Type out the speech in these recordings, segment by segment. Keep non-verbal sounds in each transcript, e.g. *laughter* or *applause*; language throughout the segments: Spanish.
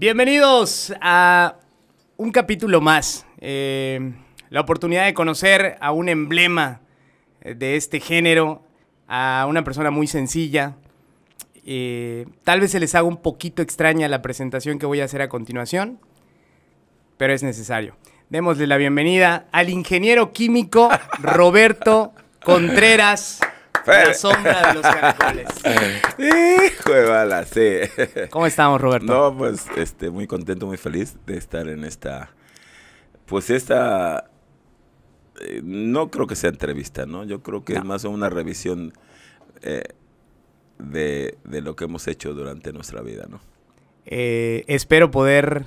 Bienvenidos a un capítulo más. Eh, la oportunidad de conocer a un emblema de este género, a una persona muy sencilla. Eh, tal vez se les haga un poquito extraña la presentación que voy a hacer a continuación, pero es necesario. Démosle la bienvenida al ingeniero químico *laughs* Roberto Contreras la sombra de los caracoles. *laughs* Hijo de bala, sí. ¿Cómo estamos, Roberto? No, pues este, muy contento, muy feliz de estar en esta. Pues esta. Eh, no creo que sea entrevista, ¿no? Yo creo que es más una revisión eh, de, lo que hemos hecho durante nuestra vida, ¿no? Eh, espero poder,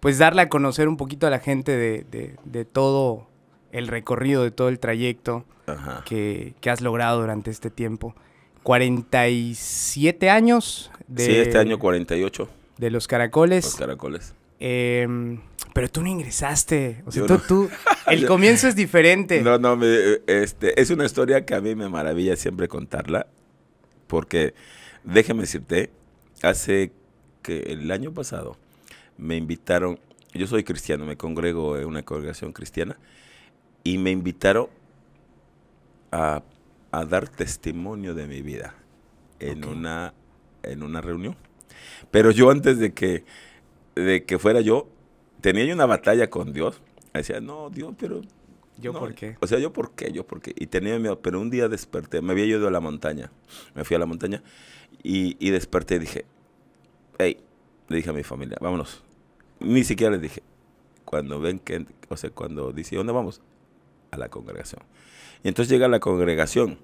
pues, darle a conocer un poquito a la gente de, de todo el recorrido de todo el trayecto que, has logrado durante este tiempo. 47 años de... Sí, este año 48. De los caracoles. Los caracoles. Em, pero tú no ingresaste. O sea, tú, *laughs* el comienzo es diferente. No, no, este, es una historia que a mí me maravilla siempre contarla. Porque, déjeme decirte, hace que el año pasado me invitaron, yo soy cristiano, me congrego en una congregación cristiana, y me invitaron a, dar testimonio de mi vida en, una, en una reunión. Pero yo antes de que, de que fuera yo, tenía una batalla con Dios. Decía, no, Dios, pero... ¿Yo por qué? O sea, ¿yo por qué? ¿Yo por qué? Y tenía miedo, pero un día desperté, me había ido a la montaña, me fui a la montaña y, desperté y dije, hey, le dije a mi familia, vámonos. Ni siquiera les dije, cuando ven que, o sea, cuando dice, ¿dónde vamos? a la congregación. Y entonces llega a la congregación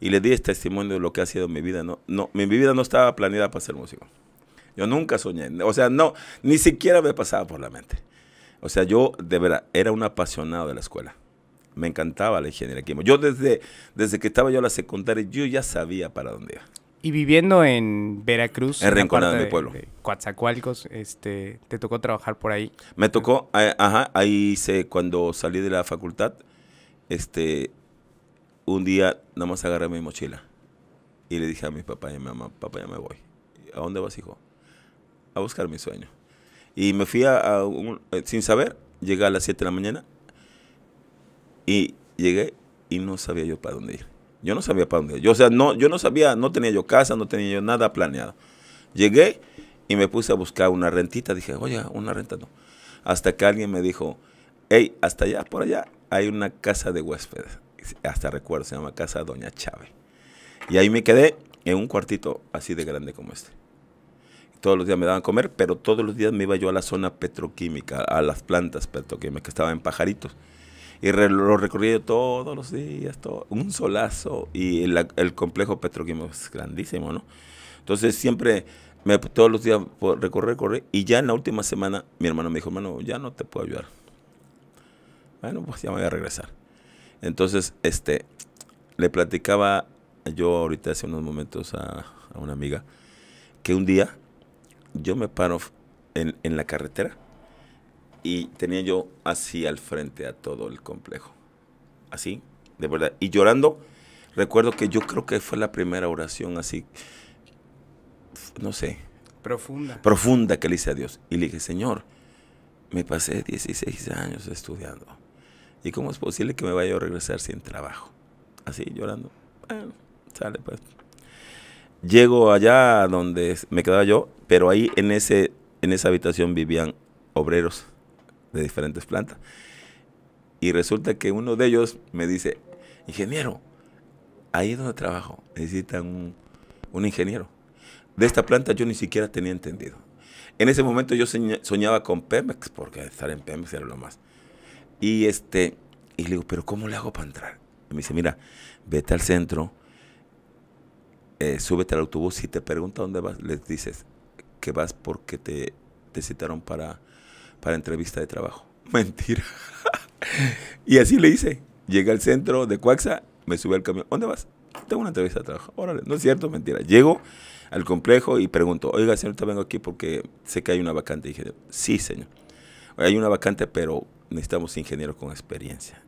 y le di este testimonio de lo que ha sido mi vida. No, no, mi vida no estaba planeada para ser músico. Yo nunca soñé, o sea, no, ni siquiera me pasaba por la mente. O sea, yo de verdad era un apasionado de la escuela. Me encantaba la ingeniería química. Yo desde, desde que estaba yo en la secundaria, yo ya sabía para dónde iba. Y viviendo en Veracruz, en Rinconada, de pueblo. De Coatzacoalcos, este, ¿te tocó trabajar por ahí? Me tocó, eh, ajá, ahí hice, cuando salí de la facultad, este, un día nada más agarré mi mochila y le dije a mi papá y a mi mamá, papá, ya me voy. ¿A dónde vas, hijo? A buscar mi sueño. Y me fui a, eh, sin saber, llegué a las 7 de la mañana y llegué y no sabía yo para dónde ir. Yo no sabía para dónde ir. Yo, o sea, no, yo no sabía, no tenía yo casa, no tenía yo nada planeado. Llegué y me puse a buscar una rentita. Dije, oye, una renta no. Hasta que alguien me dijo, hey, hasta allá, por allá, hay una casa de huéspedes, hasta recuerdo, se llama Casa Doña Chávez. Y ahí me quedé en un cuartito así de grande como este. Todos los días me daban comer, pero todos los días me iba yo a la zona petroquímica, a las plantas petroquímicas que estaban en pajaritos. Y lo recorrí todos los días, todo, un solazo. Y el, complejo petroquímico es grandísimo, ¿no? Entonces siempre, todos los días recorrer, recorrer. Y ya en la última semana, mi hermano me dijo, hermano, ya no te puedo ayudar bueno, pues ya me voy a regresar. Entonces, este, le platicaba yo ahorita hace unos momentos a, una amiga que un día yo me paro en, la carretera y tenía yo así al frente a todo el complejo. Así, de verdad. Y llorando, recuerdo que yo creo que fue la primera oración así, no sé. Profunda. Profunda que le hice a Dios. Y le dije, Señor, me pasé 16 años estudiando. ¿Y cómo es posible que me vaya a regresar sin trabajo? Así, llorando. sale pues. Llego allá donde me quedaba yo, pero ahí en, ese, en esa habitación vivían obreros de diferentes plantas. Y resulta que uno de ellos me dice, ingeniero, ahí es donde trabajo, necesitan un, un ingeniero. De esta planta yo ni siquiera tenía entendido. En ese momento yo soñaba con Pemex, porque estar en Pemex era lo más. Y, este, y le digo, pero ¿cómo le hago para entrar? Y me dice, mira, vete al centro, eh, súbete al autobús y te pregunta dónde vas, les dices que vas porque te, citaron para, para entrevista de trabajo. *laughs* Mentira. y así le hice. Llegué al centro de Cuaxa me sube al camión. ¿Dónde vas? Tengo una entrevista de trabajo. Órale, no es cierto, mentira. Llego al complejo y pregunto, oiga, señor, te vengo aquí porque sé que hay una vacante. Y dije, sí, señor. Hay una vacante, pero necesitamos ingenieros con experiencia.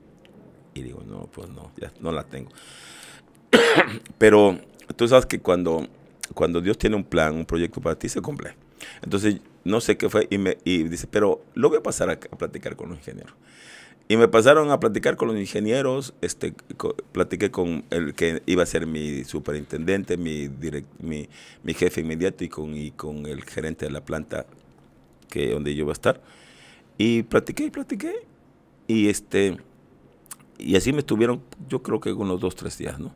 Y digo, no, pues no, ya no la tengo. *coughs* Pero tú sabes que cuando, cuando Dios tiene un plan, un proyecto para ti, se cumple. Entonces, no sé qué fue, y, me, dice, pero lo voy a pasar a, platicar con los ingenieros. Y me pasaron a platicar con los ingenieros, este, platiqué con el que iba a ser mi superintendente, mi, direct, mi, mi, jefe inmediato y con, y con el gerente de la planta que, donde yo iba a estar. Y platiqué y platiqué. Y, este, y así me estuvieron, yo creo que unos dos, tres días, ¿no?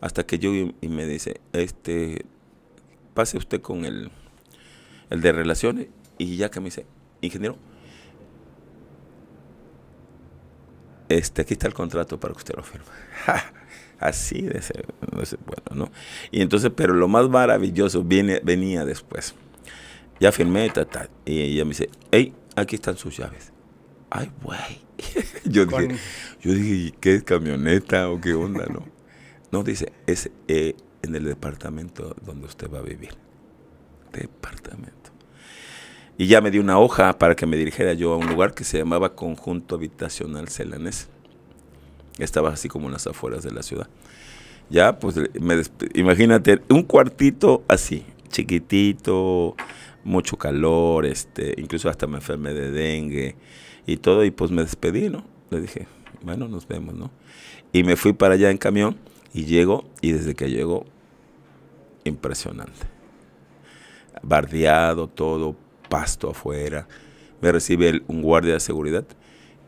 Hasta que yo y, me dice, este, pase usted con el, el de relaciones. Y ya que me dice, ingeniero, este, aquí está el contrato para que usted lo firme. *laughs* Así de ser, bueno, ¿no? Y entonces, pero lo más maravilloso venía después. Ya firmé, ta, y ella me dice, hey, aquí están sus llaves. Ay, güey. *laughs* yo, dije, yo ¿qué camioneta o qué onda? No, *laughs* dice, es eh, en el departamento donde usted va a vivir. Departamento. Y ya me dio una hoja para que me dirigiera yo a un lugar que se llamaba Conjunto Habitacional Celanés. Estaba así como en las afueras de la ciudad. Ya, pues imagínate, un cuartito así, chiquitito, mucho calor, este, incluso hasta me enfermé de dengue y todo, y pues me despedí, ¿no? Le dije, bueno, nos vemos, ¿no? Y me fui para allá en camión y llego, y desde que llego, impresionante. Bardeado, todo, pasto afuera. Me recibe un guardia de seguridad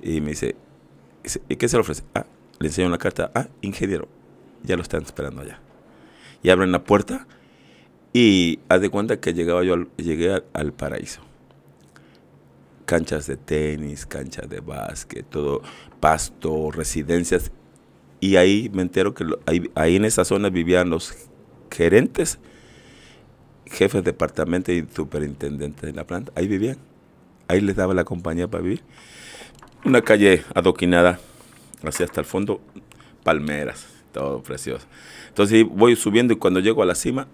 y me dice, ¿y qué se le ofrece? Ah, le enseño una carta, ah, ingeniero, ya lo están esperando allá. Y abren la puerta y haz de cuenta que llegaba yo llegué al, paraíso. Canchas de tenis, canchas de básquet, todo, pasto, residencias. Y ahí me entero que ahí, ahí, en esa zona vivían los gerentes, jefes de departamento y superintendentes de la planta. Ahí vivían. Ahí les daba la compañía para vivir. Una calle adoquinada, así hasta el fondo, palmeras, todo precioso. Entonces voy subiendo y cuando llego a la cima,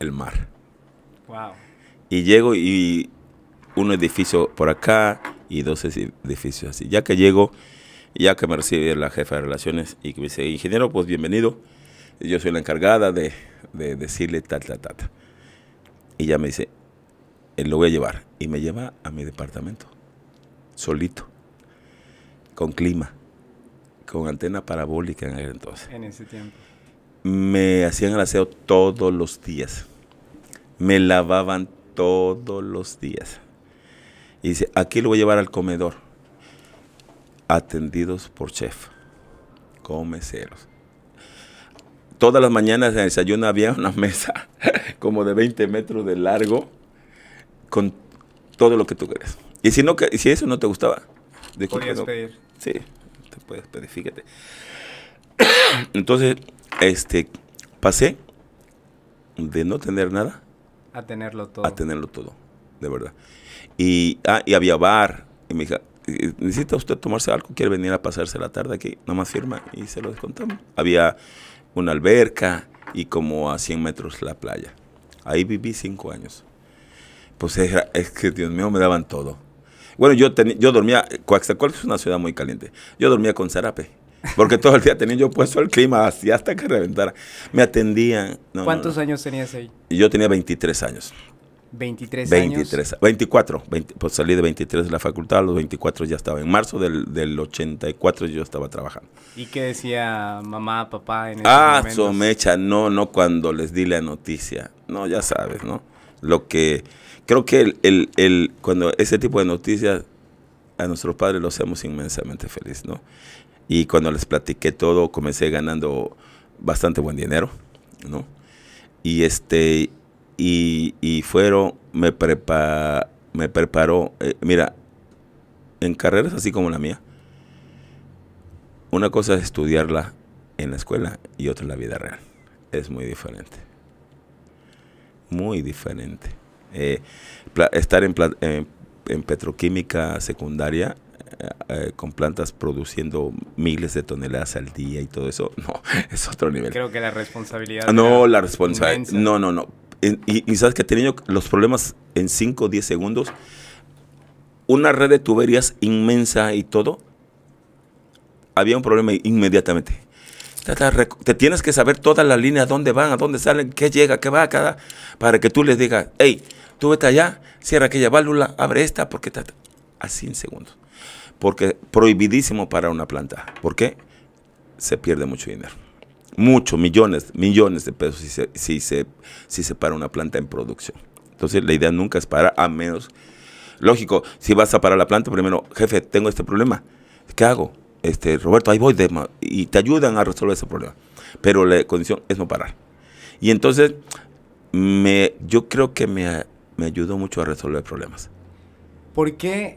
el mar. Y llego y un edificio por acá y dos edificios así. Ya que llego, ya que me recibe la jefa de relaciones y que me dice, ingeniero, pues bienvenido. Yo soy la encargada de, decirle tal, tal, tal. Y ya me dice, eh, lo voy a llevar. Y me lleva a mi departamento, solito, con clima, con antena parabólica en el entonces. En ese tiempo. Me hacían el aseo todos los días. Me lavaban todos los días. Y dice, aquí lo voy a llevar al comedor. Atendidos por chef, con Todas las mañanas en el desayuno había *laughs* una mesa como de 20 metros de largo con todo lo que tú quieras. Y si, no, si eso no te gustaba, de podías pedir. Sí, te puedes pedir, fíjate. *coughs* Entonces, este, pasé de no tener nada a tenerlo todo. A tenerlo todo, de verdad. Y, ah, y había bar. Y me dijo, eh, eh, ¿necesita usted tomarse algo? ¿Quiere venir a pasarse la tarde aquí? Nomás firma y se lo descontamos. Había una alberca y como a 100 metros la playa. Ahí viví cinco años. Pues es que, Dios mío, me daban todo. Bueno, yo, yo dormía, Coaxacualco es una ciudad muy caliente. Yo dormía con Zarape. Porque todo el día tenía yo puesto el clima así hasta que reventara. Me atendían. ¿Cuántos años tenías ahí? Yo tenía 23 años. 23, 23 24. pues salí de 23 de la facultad, a los 24 ya estaba. En marzo del, del 84 yo estaba trabajando. ¿Y qué decía mamá, papá en ese Ah, Somecha, no, no cuando les di la noticia. No, ya sabes, ¿no? Lo que. Creo que el, el, cuando ese tipo de noticias a nuestros padres los hacemos inmensamente feliz, ¿no? Y cuando les platiqué todo, comencé ganando bastante buen dinero, ¿no? Y este, y, fueron, me, prepa, me preparó, eh, mira, en carreras así como la mía, una cosa es estudiarla en la escuela y otra en la vida real. Es muy diferente. Muy diferente. Eh, estar en petroquímica secundaria eh, eh, con plantas produciendo miles de toneladas al día y todo eso, *laughs* no, es otro nivel. Creo que la responsabilidad. Ah, no, la responsabilidad. No, no, no. Y, sabes que teniendo los problemas en 5 o 10 segundos. Una red de tuberías inmensa y todo. Había un problema inmediatamente. Te, tienes que saber todas las líneas, dónde van, a dónde salen, qué llega, qué va, cada, para que tú les digas, hey, tú vete allá, cierra aquella válvula, abre esta, porque está a así segundos porque prohibidísimo para una planta. ¿Por qué? Se pierde mucho dinero. Mucho, millones, millones de pesos si se, si se, para una planta en producción. Entonces la idea nunca es parar, a menos, lógico, si vas a parar la planta, primero, jefe, tengo este problema, ¿qué hago? Este, Roberto, ahí voy, y te ayudan a resolver ese problema. Pero la condición es no parar. Y entonces, me, yo creo que me, ayudó mucho a resolver problemas. ¿Por qué?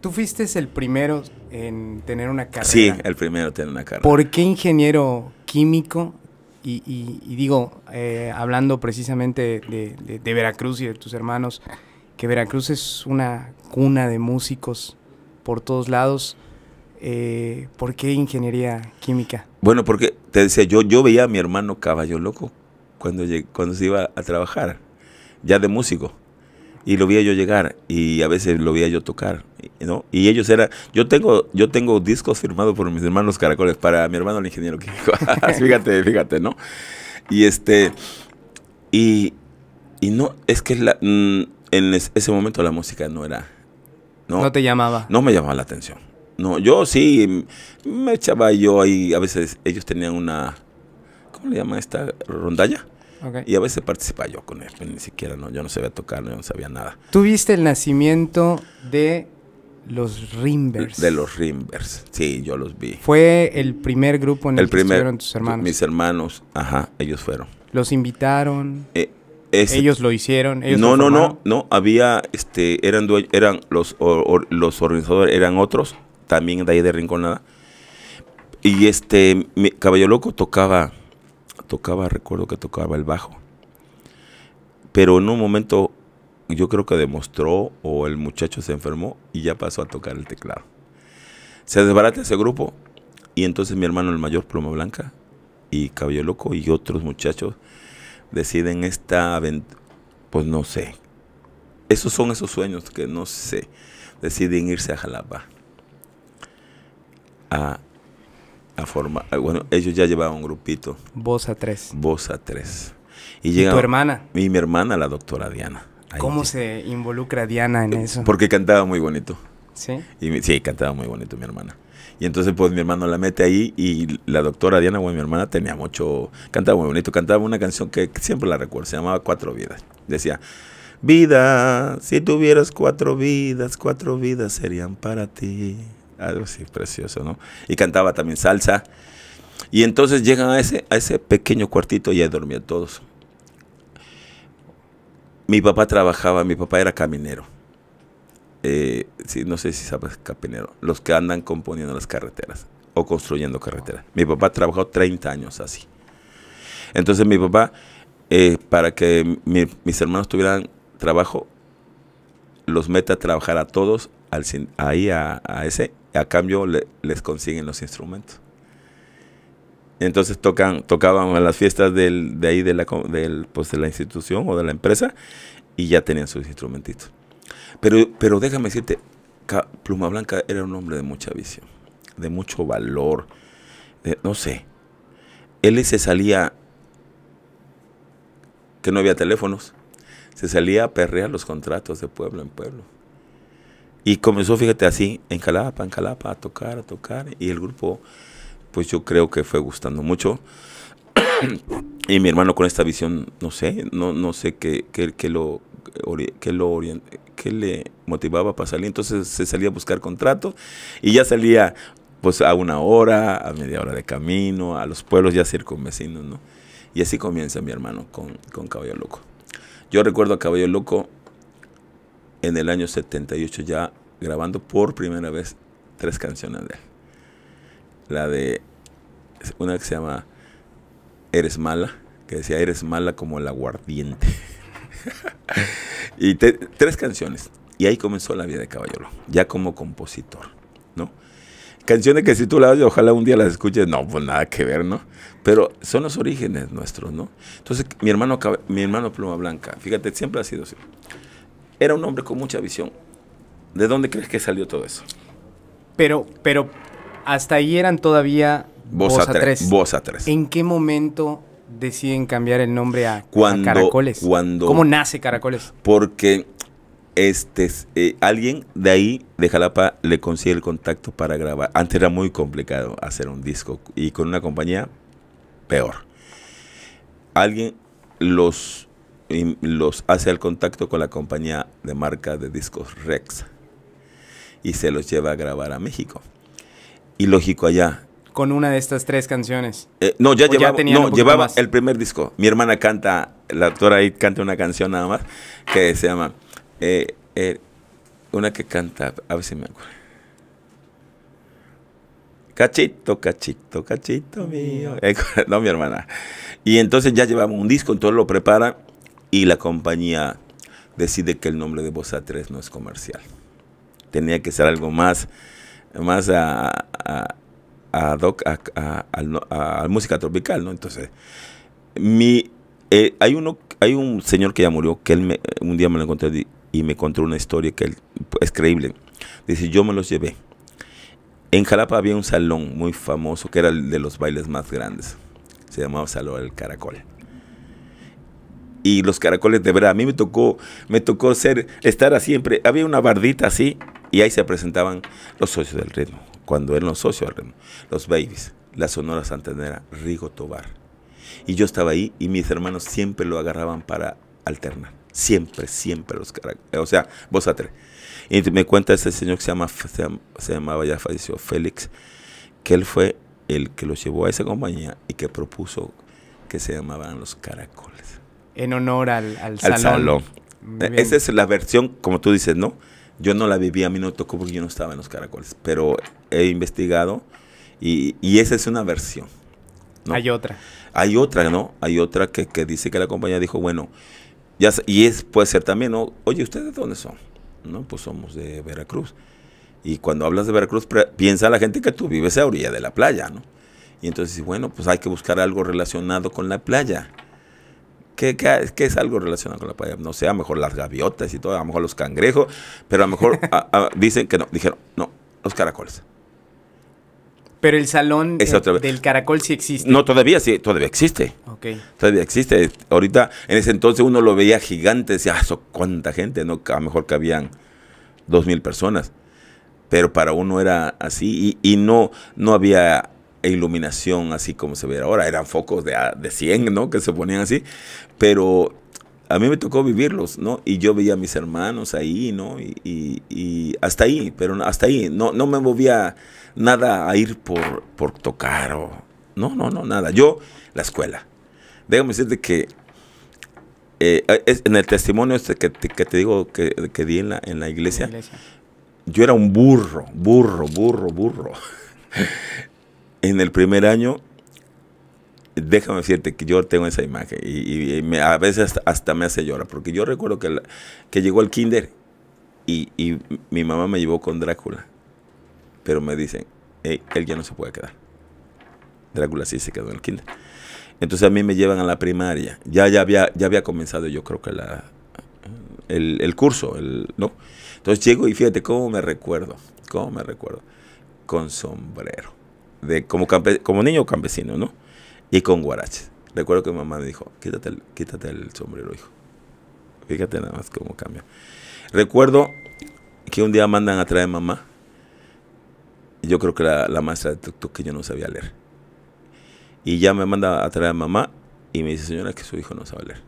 Tú fuiste el primero en tener una carrera. Sí, el primero en tener una carrera. ¿Por qué ingeniero químico? Y, digo, eh, hablando precisamente de, Veracruz y de tus hermanos, que Veracruz es una cuna de músicos por todos lados. Eh, ¿Por qué ingeniería química? Bueno, porque te decía, yo, yo veía a mi hermano Caballo Loco cuando, cuando se iba a trabajar, ya de músico y lo veía yo llegar y a veces lo veía yo tocar, ¿no? Y ellos eran, yo tengo, yo tengo discos firmados por mis hermanos caracoles, para mi hermano el ingeniero químico, *laughs* ah, fíjate, fíjate, ¿no? Y este, y, y no, es que la, mm, en ese momento la música no era, no, te llamaba, no me llamaba la atención, no, yo sí, me echaba yo ahí, a veces ellos tenían una, ¿cómo le llama esta rondalla? Y a veces participaba yo con él, ni siquiera, no, yo no sabía tocar, no, yo no sabía nada. ¿Tuviste el nacimiento de los Rimbers? De los Rimbers, sí, yo los vi. ¿Fue el primer grupo en el, primer, que estuvieron tus hermanos? Mis hermanos, ajá, ellos fueron. ¿Los invitaron? Eh, ellos lo hicieron. no, no, no, no. Había, este, eran, eran los, los organizadores, eran otros, también de ahí de Rinconada. Y este, mi, Caballo Loco tocaba tocaba, recuerdo que tocaba el bajo. Pero en un momento yo creo que demostró o el muchacho se enfermó y ya pasó a tocar el teclado. Se desbarata ese grupo y entonces mi hermano el mayor, Pluma Blanca, y Cabello Loco y otros muchachos deciden esta aventura, pues no sé. Esos son esos sueños que no sé. Deciden irse a Jalapa. A forma, ah, bueno, ellos ya llevaban un grupito. Vos a tres. Vos a tres. Y, tu hermana? Y mi hermana, la doctora Diana. ¿Cómo se involucra Diana en eh, eso? Porque cantaba muy bonito. ¿Sí? Y, sí, cantaba muy bonito mi hermana. Y entonces, pues, mi hermano la mete ahí y la doctora Diana, bueno, mi hermana tenía mucho... Cantaba muy bonito, cantaba una canción que siempre la recuerdo, se llamaba Cuatro Vidas. Decía, vida, si tuvieras cuatro vidas, cuatro vidas serían para ti. Algo así, precioso, ¿no? Y cantaba también salsa. Y entonces llegan a ese, a ese pequeño cuartito y ahí dormían todos. Mi papá trabajaba, mi papá era caminero. Eh, no sé si sabes caminero, los que andan componiendo las carreteras o construyendo carreteras. Mi papá trabajó 30 años así. Entonces mi papá, eh, para que mis hermanos tuvieran trabajo, los mete a trabajar a todos ahí a ese a cambio les consiguen los instrumentos. Entonces tocan, tocaban a las fiestas de ahí de la, del, pues de la institución o de la empresa y ya tenían sus instrumentitos. Pero, pero déjame decirte, Pluma Blanca era un hombre de mucha visión, de mucho valor, no sé. Él se salía, que no había teléfonos, se salía a perrear los contratos de pueblo en pueblo. Y comenzó, fíjate, así, en Calapa, en Calapa, a tocar, a tocar. Y el grupo, pues yo creo que fue gustando mucho. y mi hermano con esta visión, no sé, no, no sé qué, lo, qué lo le motivaba para salir. Entonces se salía a buscar contrato y ya salía pues a una hora, a media hora de camino, a los pueblos ya vecinos ¿no? Y así comienza mi hermano con, con Caballo Loco. Yo recuerdo a Caballo Loco en el año 78 ya grabando por primera vez tres canciones de él. La de una que se llama Eres mala, que decía Eres mala como el aguardiente. *laughs* y tres canciones. Y ahí comenzó la vida de Caballero, ya como compositor, ¿no? Canciones que si tú las ojalá un día las escuches, no, pues nada que ver, ¿no? Pero son los orígenes nuestros, ¿no? Entonces, mi hermano, mi hermano Pluma Blanca, fíjate, siempre ha sido así. Era un hombre con mucha visión. ¿De dónde crees que salió todo eso? Pero, pero hasta ahí eran todavía Voz a Tres. Voz a Tres. ¿En qué momento deciden cambiar el nombre a, Caracoles? Cuando, ¿Cómo nace Caracoles? Porque este, eh, alguien de ahí, de Jalapa, le consigue el contacto para grabar. Antes era muy complicado hacer un disco y con una compañía, peor. Alguien los y los hace el contacto con la compañía de marca de discos Rex y se los lleva a grabar a México. Y lógico allá. Con una de estas tres canciones. Eh, no, ya llevaba, llevaba el primer disco. Mi hermana canta, la doctora ahí canta una canción nada más que se llama, eh, eh, una que canta, a ver si me acuerdo. Cachito, cachito, cachito mío. *laughs* No, mi hermana. Y entonces ya llevamos un disco, entonces lo prepara y la compañía decide que el nombre de Bosa 3 no es comercial. Tenía que ser algo más, más a, a, música tropical, ¿no? Entonces, eh, hay, uno, hay un señor que ya murió, que él un día me lo encontré y me contó una historia que es creíble. Dice, yo me los llevé. En Jalapa había un salón muy famoso que era el de los bailes más grandes. Se llamaba Salón del Caracol y los caracoles de verdad. A mí me tocó, me tocó ser, estar siempre. Había una bardita así y ahí se presentaban los socios del ritmo. Cuando eran los socios del ritmo, los babies, la Sonora Santanera, Rigo Tobar. Y yo estaba ahí y mis hermanos siempre lo agarraban para alternar. Siempre, siempre los caracoles. Eh, o sea, vos Y me cuenta ese señor que se, llama, se, llamaba, ya falleció, Félix, que él fue el que los llevó a esa compañía y que propuso que se llamaban los caracoles en honor al, al, salón. E, esa es la versión, como tú dices, ¿no? Yo no la viví, a mí no tocó porque yo no estaba en los caracoles, pero he investigado y, esa es una versión. Hay otra. Hay otra, ¿no? Hay otra que, dice que la compañía dijo, bueno, y es, puede ser también, ¿no? Oye, ¿ustedes de dónde son? No, pues somos de Veracruz. Y cuando hablas de Veracruz, piensa la gente que tú vives a orilla de la playa, ¿no? Y entonces, bueno, pues hay que buscar algo relacionado con la playa. ¿Qué, es algo relacionado con la playa? No sé, a lo mejor las gaviotas y todo, a lo mejor los cangrejos, pero a lo mejor *laughs* dicen que no, dijeron, no, los caracoles. Pero el salón del caracol sí existe. No, todavía sí, todavía existe. Todavía existe. Ahorita, en ese entonces uno lo veía gigante, decía, ah, cuánta gente, no, a lo mejor cabían dos mil personas. Pero para uno era así y, no, no había e iluminación así como se ve ahora. Eran focos de, de 100, ¿no? Que se ponían así. Pero a mí me tocó vivirlos, ¿no? Y yo veía a mis hermanos ahí, ¿no? Y, hasta ahí, pero hasta ahí. No, no me movía nada a ir por, por tocar o... No, no, no, nada. Yo, la escuela. Déjame decirte que eh, en el testimonio este que, te digo que, que di en la, en la iglesia, yo era un burro, burro, burro, burro. *laughs* en el primer año, déjame decirte que yo tengo esa imagen y, a veces hasta, me hace llorar, porque yo recuerdo que, que llegó al kinder y, mi mamá me llevó con Drácula, pero me dicen, él ya no se puede quedar. Drácula sí se quedó en el kinder. Entonces a mí me llevan a la primaria. Ya, ya, había, ya había comenzado yo creo que el, curso, ¿no? Entonces llego y fíjate cómo me recuerdo, cómo me recuerdo, con sombrero de como, como niño campesino, ¿no? Y con guaraches. Recuerdo que mi mamá me dijo, quítate el, quítate el sombrero, hijo. Fíjate nada más cómo cambia. Recuerdo que un día mandan a traer mamá. Yo creo que la, la maestra de tuk que yo no sabía leer. Y ya me manda a traer mamá y me dice, señora, que su hijo no sabe leer.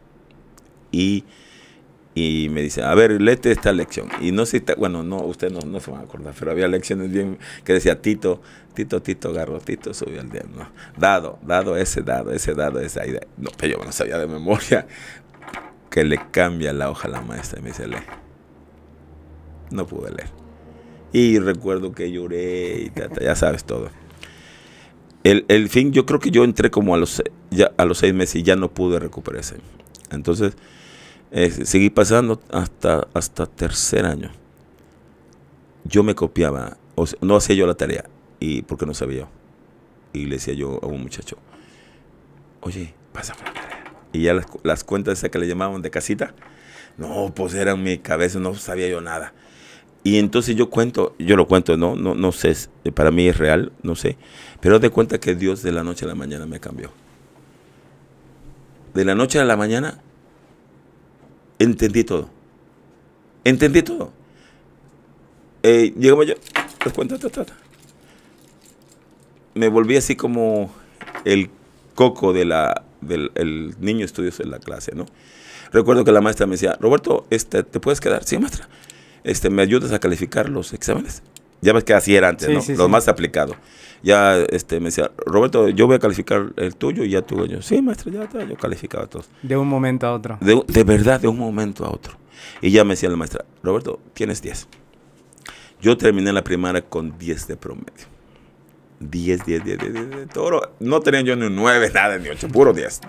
Y y me dice, a ver, léete esta lección. Y no sé, bueno, no, usted no, no, se van a acordar, pero había lecciones bien que decía Tito, Tito, Tito, Garro, Tito, subió al diablo dado, dado, ese dado, ese dado, esa. idea. No, pero yo no sabía de memoria que le cambia la hoja a la maestra y me dice, lee. No pude leer. Y recuerdo que lloré y ya sabes todo. El, fin, yo creo que yo entré como a los, a los seis meses y ya no pude recuperarse. Entonces, eh, seguí pasando hasta, hasta tercer año. Yo me copiaba, no hacía yo la tarea, y porque no sabía Y le decía yo a un muchacho, oye, por la tarea. Y ya las, cuentas esas que le llamaban de casita, no, pues eran mi cabeza, no sabía yo nada. Y entonces yo cuento, yo lo cuento, no, no, no sé, eh, para mí es real, no sé, pero de cuenta que Dios de la noche a la mañana me cambió. De la noche a la mañana entendí todo. Entendí todo. Eh, llegaba yo, me volví así como el coco de la, del niño estudios en la clase, ¿no? Recuerdo que la maestra me decía, Roberto, este, ¿te puedes quedar? Sí, maestra. Este, ¿Me ayudas a calificar los exámenes? Ya ves que así era antes, lo ¿no? más aplicado. Ya este, me decía, Roberto, yo voy a calificar el tuyo y ya tú. Yo, sí, maestro, ya está. Yo calificaba a todos. De un momento a otro. De, verdad, de un momento a otro. Y ya me decía la maestra, Roberto, tienes 10. Yo terminé la primaria con 10 de promedio. 10, 10, 10, 10, 10, 10 todo. No tenía yo ni un 9, nada, ni 8, puro 10.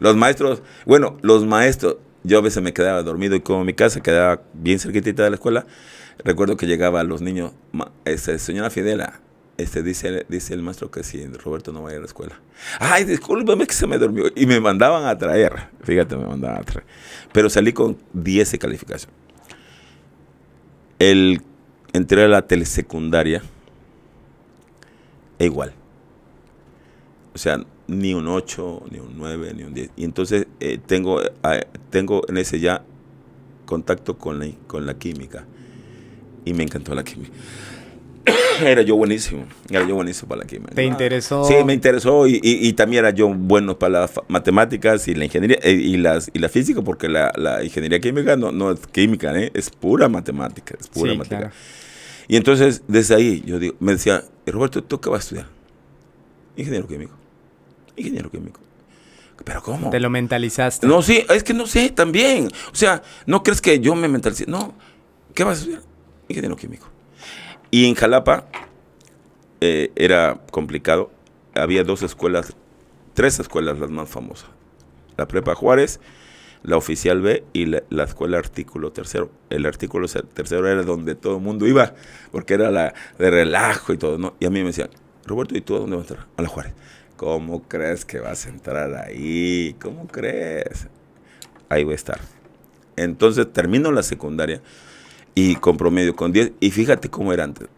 Los maestros, bueno, los maestros, yo a veces me quedaba dormido y como mi casa quedaba bien cerquitita de la escuela, Recuerdo que llegaba a los niños, este, señora Fidela, este, dice, dice el maestro que si Roberto no vaya a la escuela. Ay, discúlpame que se me durmió. Y me mandaban a traer. Fíjate, me mandaban a traer. Pero salí con 10 de calificación. El, entré a la telesecundaria. E igual. O sea, ni un 8, ni un 9, ni un 10. Y entonces eh, tengo, eh, tengo en ese ya contacto con con la química y me encantó la química. *coughs* era yo buenísimo, era yo buenísimo para la química. ¿Te interesó? Sí, me interesó y, y, también era yo bueno para las matemáticas y la ingeniería eh, y, las, y la física, porque la, la ingeniería química no, no es química, ¿eh? es pura matemática, es pura sí, matemática. Claro. Y entonces, desde ahí, yo me decía, Roberto, ¿tú qué vas a estudiar? Ingeniero químico. Ingeniero químico. ¿Pero cómo? Te lo mentalizaste. No, sí, es que no sé, también. O sea, ¿no crees que yo me mentalicé? No, ¿qué vas a estudiar? ingeniero químico. Y en Jalapa eh, era complicado. Había dos escuelas, tres escuelas las más famosas. La Prepa Juárez, la Oficial B y la, Escuela Artículo Tercero. El Artículo Tercero era donde todo el mundo iba, porque era la de relajo y todo. ¿no? Y a mí me decían, Roberto, ¿y tú a dónde vas a entrar? A la Juárez. ¿Cómo crees que vas a entrar ahí? ¿Cómo crees? Ahí voy a estar. Entonces termino la secundaria y con promedio con 10. Y fíjate cómo era antes,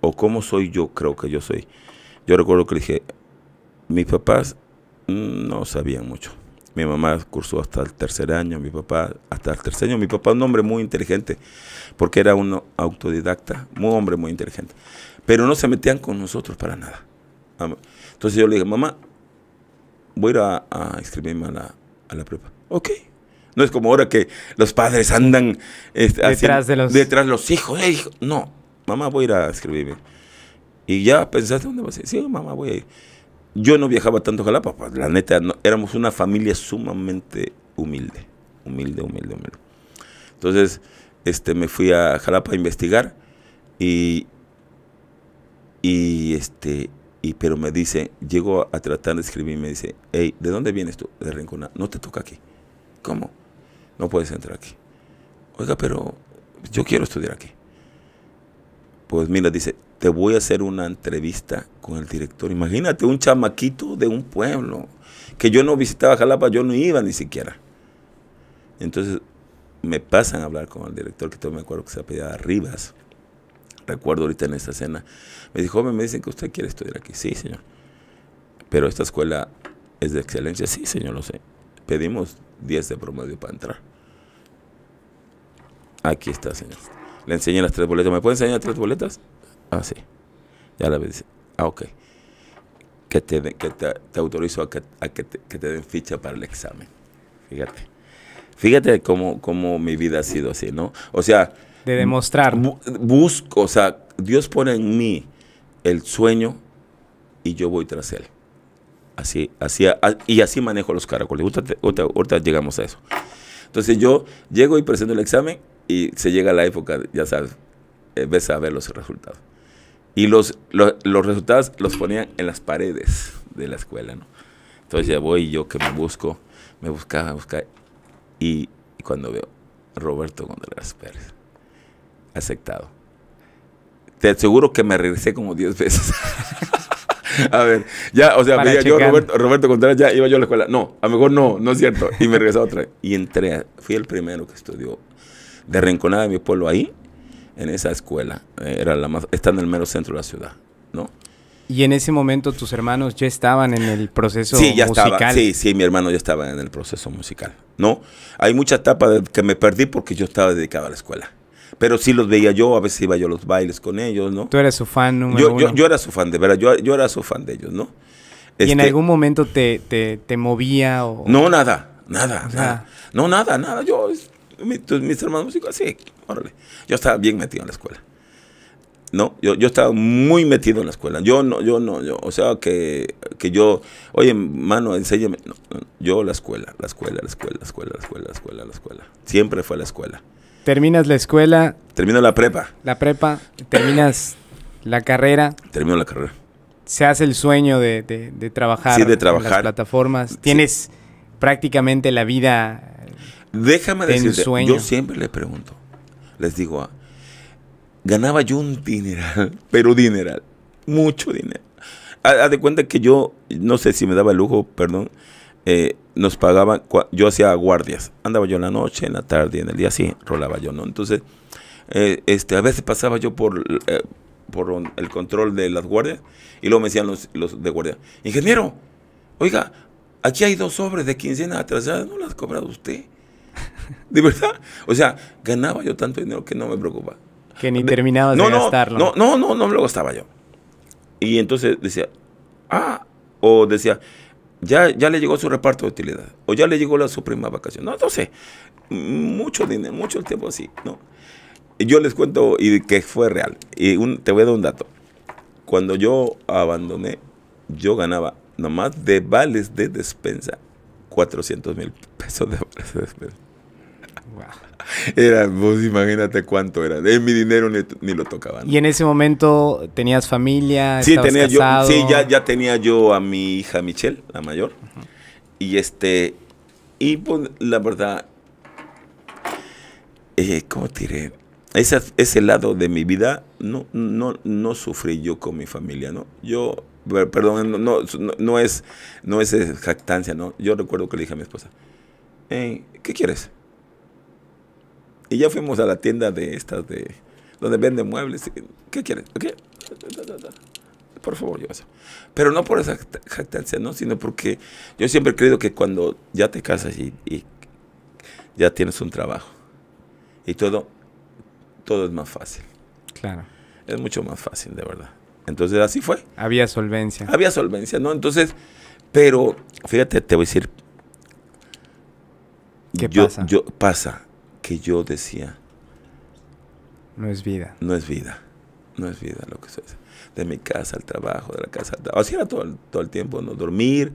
o cómo soy yo, creo que yo soy. Yo recuerdo que le dije, mis papás mm, no sabían mucho. Mi mamá cursó hasta el tercer año, mi papá hasta el tercer año. Mi papá un hombre muy inteligente, porque era un autodidacta, un hombre muy inteligente. Pero no se metían con nosotros para nada. Entonces yo le dije, mamá, voy a, a a la, a la prepa. Ok, no es como ahora que los padres andan este, detrás, de los... hijos. No, mamá, voy a ir a escribirme. Y ya pensaste, pues, ¿dónde vas a ir? Sí, mamá, voy a ir. Yo no viajaba tanto a Jalapa, pues, la neta, éramos una familia sumamente humilde. Humilde, humilde, humilde. Entonces, este, me fui a Jalapa a investigar y, y este, y pero me dice, llego a tratar de escribir y me dice, hey, ¿de dónde vienes tú? De Rincona, no te toca aquí. ¿Cómo? no puedes entrar aquí. Oiga, pero yo quiero estudiar aquí. Pues mira, dice, te voy a hacer una entrevista con el director. Imagínate un chamaquito de un pueblo que yo no visitaba Jalapa, yo no iba ni siquiera. Entonces me pasan a hablar con el director, que todo me acuerdo que se apellidaba Rivas. Recuerdo ahorita en esta escena, Me dijo, joven, me dicen que usted quiere estudiar aquí. Sí, señor. Pero esta escuela es de excelencia. Sí, señor, lo sé pedimos 10 de promedio para entrar. Aquí está, señor. Le enseñé las tres boletas. ¿Me puede enseñar las tres boletas? Ah, sí. Ya la dice. Ah, ok. Que te, autorizo a, que, te, den ficha para el examen. Fíjate. Fíjate cómo, mi vida ha sido así, ¿no? O sea... De demostrar. busco, o sea, Dios pone en mí el sueño y yo voy tras él. Así, así, y así manejo los caracoles. Ahorita, ahorita llegamos a eso. Entonces yo llego y presento el examen y se llega a la época, ya sabes, eh, ves a ver los resultados. Y los, los, los, resultados los ponían en las paredes de la escuela, ¿no? Entonces ya voy yo que me busco, me buscaba, buscaba. Y, cuando veo, Roberto Gondolas Pérez, aceptado. Te aseguro que me regresé como 10 veces. *laughs* *laughs* A ver, ya, o sea, yo, Roberto, Contreras, ya iba yo a la escuela. No, a lo mejor no, no es cierto. Y me regresé otra otra. Y entré, fui el primero que estudió de Rinconada de mi pueblo ahí, en esa escuela. Eh, era la está en el mero centro de la ciudad, ¿no? Y en ese momento tus hermanos ya estaban en el proceso sí, ya musical. Estaba, sí, sí, mi hermano ya estaba en el proceso musical. No, hay mucha etapa que me perdí porque yo estaba dedicado a la escuela. Pero sí los veía yo, a veces iba yo a los bailes con ellos, ¿no? Tú eres su fan número yo, Yo, era su fan, de verdad, yo, era su fan de ellos, ¿no? ¿Y en este, algún momento te, te, te movía o...? No, nada, nada, nada. No, nada, nada. Yo, mis, hermanos músicos, sí, órale. Yo estaba bien metido en la escuela. No, yo, yo estaba muy metido en la escuela. Yo no, yo no, yo, o sea, que, que yo, oye, mano, enséñame. no, yo la escuela, la escuela, la escuela, la escuela, la escuela, la escuela, la escuela. Siempre fue la escuela terminas la escuela. Termino la prepa. La prepa, terminas la carrera. Termino la carrera. Se hace el sueño de, trabajar, en las plataformas. Tienes prácticamente la vida. Déjame de decirte, yo siempre les pregunto, les digo, ah, ganaba yo un dineral, *laughs* pero dineral, mucho dinero. Haz de cuenta que yo, no sé si me daba el lujo, perdón, eh, nos pagaban, yo hacía guardias, andaba yo en la noche, en la tarde, en el día sí, rolaba yo, ¿no? Entonces, eh, este, a veces pasaba yo por, eh, por el control de las guardias y luego me decían los, de guardia, ingeniero, oiga, aquí hay dos sobres de quincena atrasadas, ¿no las ha cobrado usted? *laughs* ¿De verdad? O sea, ganaba yo tanto dinero que no me preocupa. Que ni terminaba de gastarlo. No, no, no, no me lo gastaba yo. Y entonces decía, ah, o decía, ya, ya le llegó su reparto de utilidad. O ya le llegó la suprema vacación. No, no sé. Mucho dinero, mucho tiempo así, ¿no? Yo les cuento y que fue real. Y te voy a dar un dato. Cuando yo abandoné, yo ganaba nomás de vales de despensa 400 mil pesos de vales de despensa. Wow. Era, vos imagínate cuánto era. De mi dinero ni, lo tocaban. ¿Y en ese momento tenías familia? Sí, tenía sí ya, ya tenía yo a mi hija Michelle, la mayor. Y este, y pues, la verdad, eh, ¿cómo Ese, lado de mi vida no, no, no sufrí yo con mi familia, ¿no? Yo perdón, no, es, no es jactancia, ¿no? Yo recuerdo que le dije a mi esposa, ¿qué quieres? Y ya fuimos a la tienda de estas de donde venden muebles. ¿Qué quieres? Por favor, yo Pero no por esa jactancia, ¿no? Sino porque yo siempre he creído que cuando ya te casas y, ya tienes un trabajo y todo, todo es más fácil. Claro. Es mucho más fácil, de verdad. Entonces así fue. Había solvencia. Había solvencia, ¿no? Entonces, pero fíjate, te voy a decir. ¿Qué pasa? Yo, pasa que yo decía. No es vida. No es vida. No es vida lo que soy De mi casa al trabajo, de la casa al trabajo. Así era todo, el tiempo, ¿no? Dormir,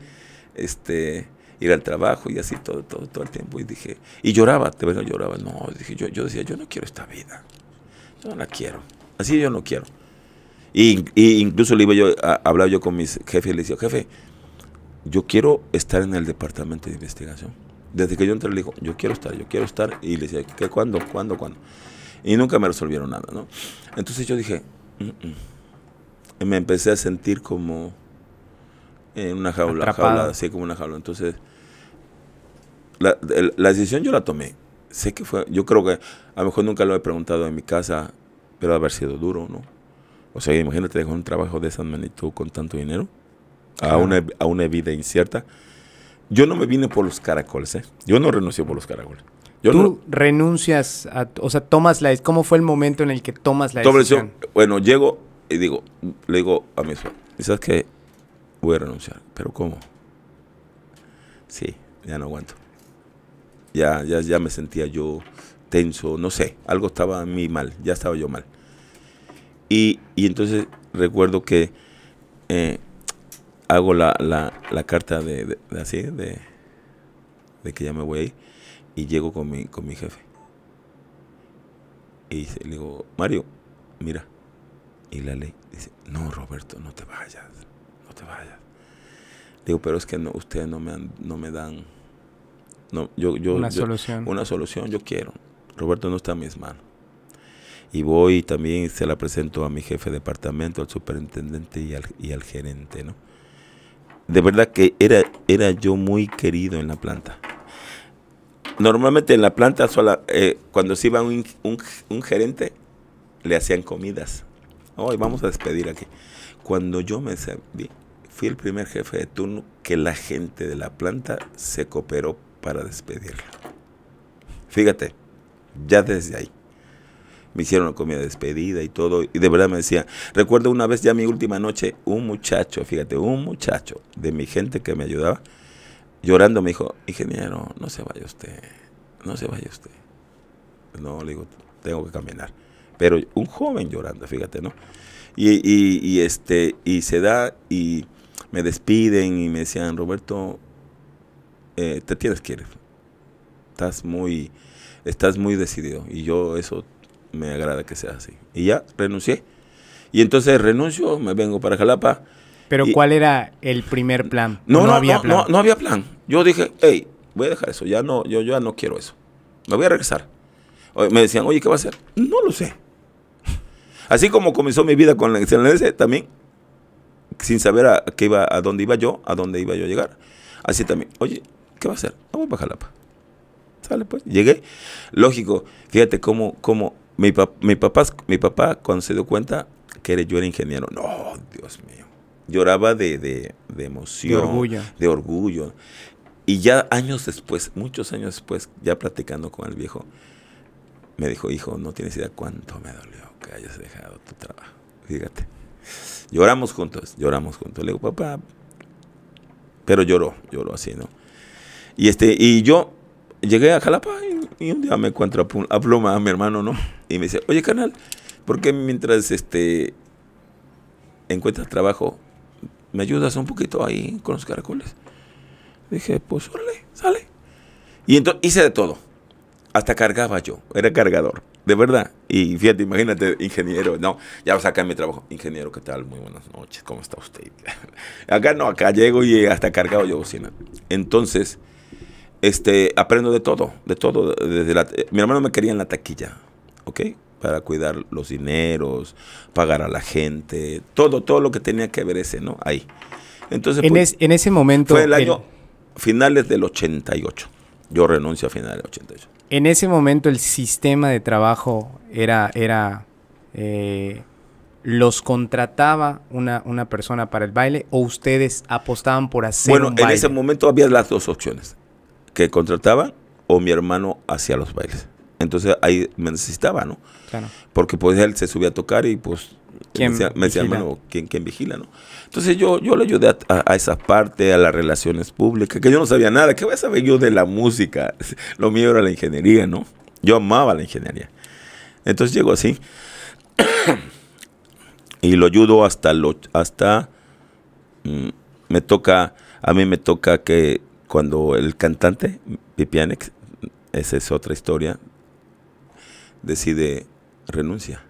este, ir al trabajo y así todo, todo, el tiempo. Y dije, y lloraba, te ves, lloraba. No, dije, yo, yo decía, yo no quiero esta vida. Yo no la quiero. Así yo no quiero. Y, incluso le iba yo, hablaba yo con mis jefes y le decía, jefe, yo quiero estar en el departamento de investigación. Desde que yo entré le dijo, yo quiero estar, yo quiero estar. Y le decía, ¿qué, cuándo, cuándo, cuándo? Y nunca me resolvieron nada, ¿no? Entonces yo dije, mm, mm". me empecé a sentir como en una jaula, jaula así como una jaula. Entonces, la, la, decisión yo la tomé. Sé que fue, yo creo que a lo mejor nunca lo he preguntado en mi casa, pero haber sido duro, ¿no? O sea, imagínate dejar un trabajo de esa magnitud con tanto dinero, a, una, a una vida incierta. Yo no me vine por los caracoles, ¿eh? Yo no renuncié por los caracoles. Yo Tú renuncias, a, o sea, tomas la ¿Cómo fue el momento en el que tomas la decisión? bueno, llego y digo, le digo a mi esposa, ¿sabes qué? Voy a renunciar. ¿Pero cómo? Sí, ya no aguanto. Ya, ya, ya me sentía yo tenso, no sé, algo estaba a mí mal, ya estaba yo mal. Y, entonces recuerdo que eh, hago la, carta de, así, de, de, que ya me voy y llego con mi, con mi jefe. Y le digo, Mario, mira. Y la ley dice, no, Roberto, no te vayas, no te vayas. Digo, pero es que ustedes no me, no me dan no, yo, yo, una solución. Una solución, yo quiero. Roberto no está en mis manos. Y voy y también se la presento a mi jefe de departamento, al superintendente y al, y al gerente, ¿no? de verdad que era, era yo muy querido en la planta. Normalmente en la planta, sola, eh, cuando se iba un, un, gerente, le hacían comidas. Hoy vamos a despedir aquí. Cuando yo me serví, fui el primer jefe de turno que la gente de la planta se cooperó para despedirla. Fíjate, ya desde ahí me hicieron comida de despedida y todo. Y de verdad me decían recuerdo una vez ya mi última noche, un muchacho, fíjate, un muchacho de mi gente que me ayudaba, llorando me dijo, ingeniero, no se vaya usted, no se vaya usted. No, le digo, tengo que caminar. Pero un joven llorando, fíjate, ¿no? Y, y, este, y se da, y me despiden y me decían, Roberto, eh, te tienes que ir. Estás muy, estás muy decidido. Y yo eso me agrada que sea así. Y ya renuncié. Y entonces renuncio, me vengo para Jalapa. Pero ¿cuál era el primer plan? No, no, había no, plan. había plan. Yo dije, hey, voy a dejar eso, ya no, yo, yo ya no quiero eso. Me voy a regresar. me decían, oye, ¿qué va a hacer? No lo sé. *laughs* Así como comenzó mi vida con la excelencia, también, sin saber a, iba, a dónde iba yo, a dónde iba yo a llegar. Así también, oye, ¿qué va a hacer? Ah, Vamos para Jalapa. Sale pues, llegué. Lógico, fíjate cómo, cómo mi, mi, papá mi papá, cuando se dio cuenta que yo era ingeniero, no, Dios mío. Lloraba de, emoción, de orgullo. de orgullo. Y ya años después, muchos años después, ya platicando con el viejo, me dijo, hijo, no tienes idea cuánto me dolió que hayas dejado tu trabajo. Fíjate. Lloramos juntos, lloramos juntos. Le digo, papá, pero lloró, lloró así, ¿no? Y, este, y yo llegué a Jalapa y, un día me encuentro a, Pluma, a mi hermano, ¿no? Y me dice, oye, canal, ¿por qué mientras este, encuentras trabajo, me ayudas un poquito ahí con los caracoles? Dije, pues órale, sale. Y entonces hice de todo. Hasta cargaba yo, era cargador, de verdad. Y fíjate, imagínate, ingeniero, no, ya vas acá mi trabajo. Ingeniero, ¿qué tal? Muy buenas noches, ¿cómo está usted? *laughs* acá no, acá llego y hasta cargado yo bocina. Entonces, este, aprendo de todo, de todo. Desde mi hermano me quería en la taquilla, ¿ok? Para cuidar los dineros, pagar a la gente, todo, todo lo que tenía que ver ese, ¿no? Ahí. Entonces, en, pues, ese momento... Fue el año finales del 88. Yo renuncio a finales del 88. En ese momento el sistema de trabajo era... era eh, los contrataba una, persona para el baile o ustedes apostaban por hacer bueno, un baile? en ese momento había las dos opciones que contrataba, o mi hermano hacía los bailes. Entonces ahí me necesitaba, ¿no? Claro. Porque pues él se subía a tocar y pues me decía, me hermano, ¿quién, vigila, no? Entonces yo, yo le ayudé a, esa parte, a las relaciones públicas, que yo no sabía nada. ¿Qué voy a saber yo de la música? *laughs* Lo mío era la ingeniería, ¿no? Yo amaba la ingeniería. Entonces llego así *clears throat* y lo ayudo hasta, lo, hasta mm, me toca, a mí me toca que cuando el cantante Pipianex, esa es otra historia, decide renuncia.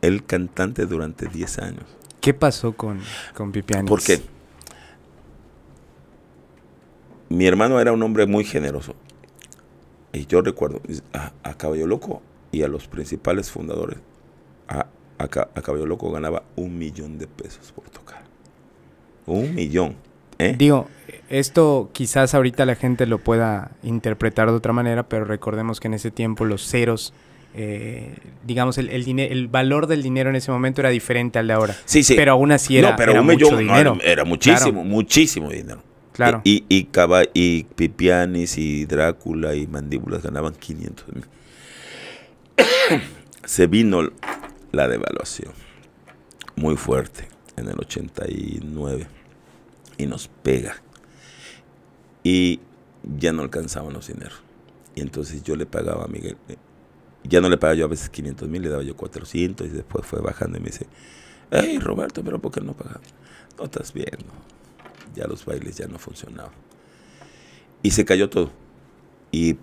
El cantante durante 10 años. ¿Qué pasó con, con ¿Por qué? mi hermano era un hombre muy generoso. Y yo recuerdo a, Caballo Loco y a los principales fundadores, a, a, a Caballo Loco ganaba un millón de pesos por tocar. Un millón. ¿Eh? Digo, esto quizás ahorita la gente lo pueda interpretar de otra manera, pero recordemos que en ese tiempo los ceros eh, digamos, el, el, el, valor del dinero en ese momento era diferente al de ahora. Sí, sí. Pero aún así era, pero mucho dinero. era muchísimo, muchísimo dinero. Claro. Y, y, y, Pipianis y Drácula y Mandíbulas ganaban 500 mil. *coughs* Se vino la devaluación muy fuerte en el 89 y nos pega. Y ya no alcanzábamos dinero. Y entonces yo le pagaba a Miguel, eh, ya no le pagaba yo a veces 500 mil, le daba yo 400 y después fue bajando y me dice, hey Roberto, pero porque qué no pagas? No estás bien, ya los bailes ya no funcionaban. Y se cayó todo. Y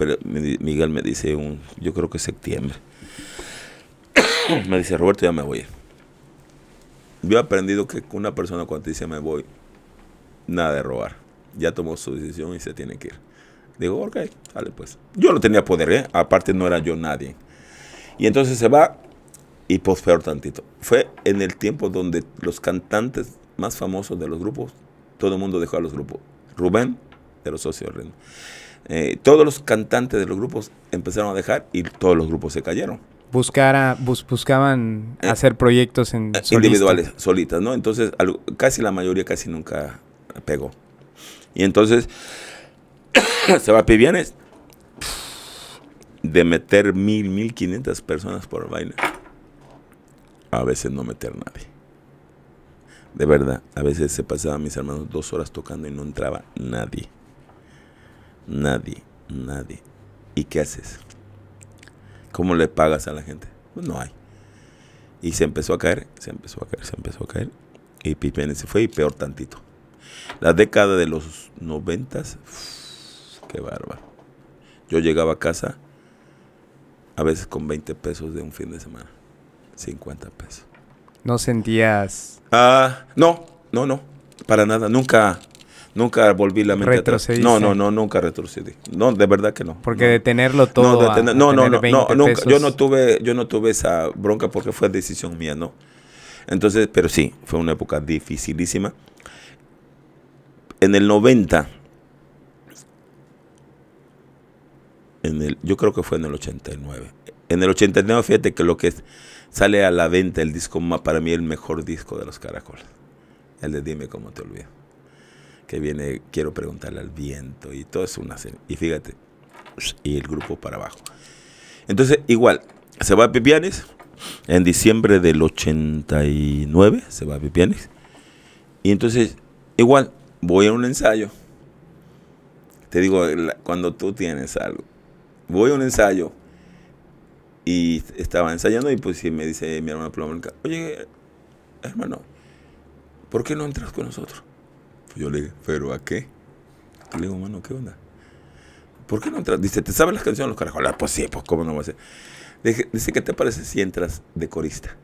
Miguel me dice, un, yo creo que septiembre, *coughs* me dice, Roberto, ya me voy. Yo he aprendido que una persona cuando dice me voy, nada de robar. Ya tomó su decisión y se tiene que ir. Digo, ok, sale pues. Yo no tenía poder, ¿eh? aparte no era yo nadie. Y entonces se va y pues, peor tantito. Fue en el tiempo donde los cantantes más famosos de los grupos, todo el mundo dejó a los grupos. Rubén, de los socios del eh, todos los cantantes de los grupos empezaron a dejar y todos los grupos se cayeron. a bus, buscaban eh, hacer proyectos en individuales, solitas, ¿no? Entonces, casi la mayoría casi nunca pegó. Y entonces *coughs* se va a de meter mil, mil quinientas personas por baile. A veces no meter nadie. De verdad, a veces se pasaba mis hermanos dos horas tocando y no entraba nadie. Nadie, nadie. ¿Y qué haces? ¿Cómo le pagas a la gente? Pues no hay. Y se empezó a caer, se empezó a caer, se empezó a caer. Y pibianes se fue y peor tantito. La década de los noventas, qué bárbaro. Yo llegaba a casa a veces con 20 pesos de un fin de semana, 50 pesos. ¿No sentías? Ah, no, no, no, para nada, nunca, nunca volví la mente atrás. No, no, no, nunca retrocedí. No, de verdad que no. Porque detenerlo todo. No, no, no, no, Yo no tuve, yo no tuve esa bronca porque fue decisión mía, no. Entonces, pero sí, fue una época dificilísima en el 90, en el, yo creo que fue en el 89. En el 89, fíjate que lo que sale a la venta, el disco para mí el mejor disco de los caracoles, el de Dime cómo te olvido, que viene Quiero preguntarle al viento y todo es una Y fíjate, y el grupo para abajo. Entonces, igual, se va a Pipianes, en diciembre del 89, se va a Pipianes, y entonces, igual, voy a un ensayo. Te digo, cuando tú tienes algo, voy a un ensayo y estaba ensayando y pues me dice mi hermano oye, hermano, ¿por qué no entras con nosotros? Pues yo le dije, ¿pero a qué? le digo, hermano, ¿qué onda? ¿Por qué no entras? Dice, ¿te sabes las canciones los caracoles ah, Pues sí, pues cómo no va a ser. Dice, ¿qué te parece si entras de corista?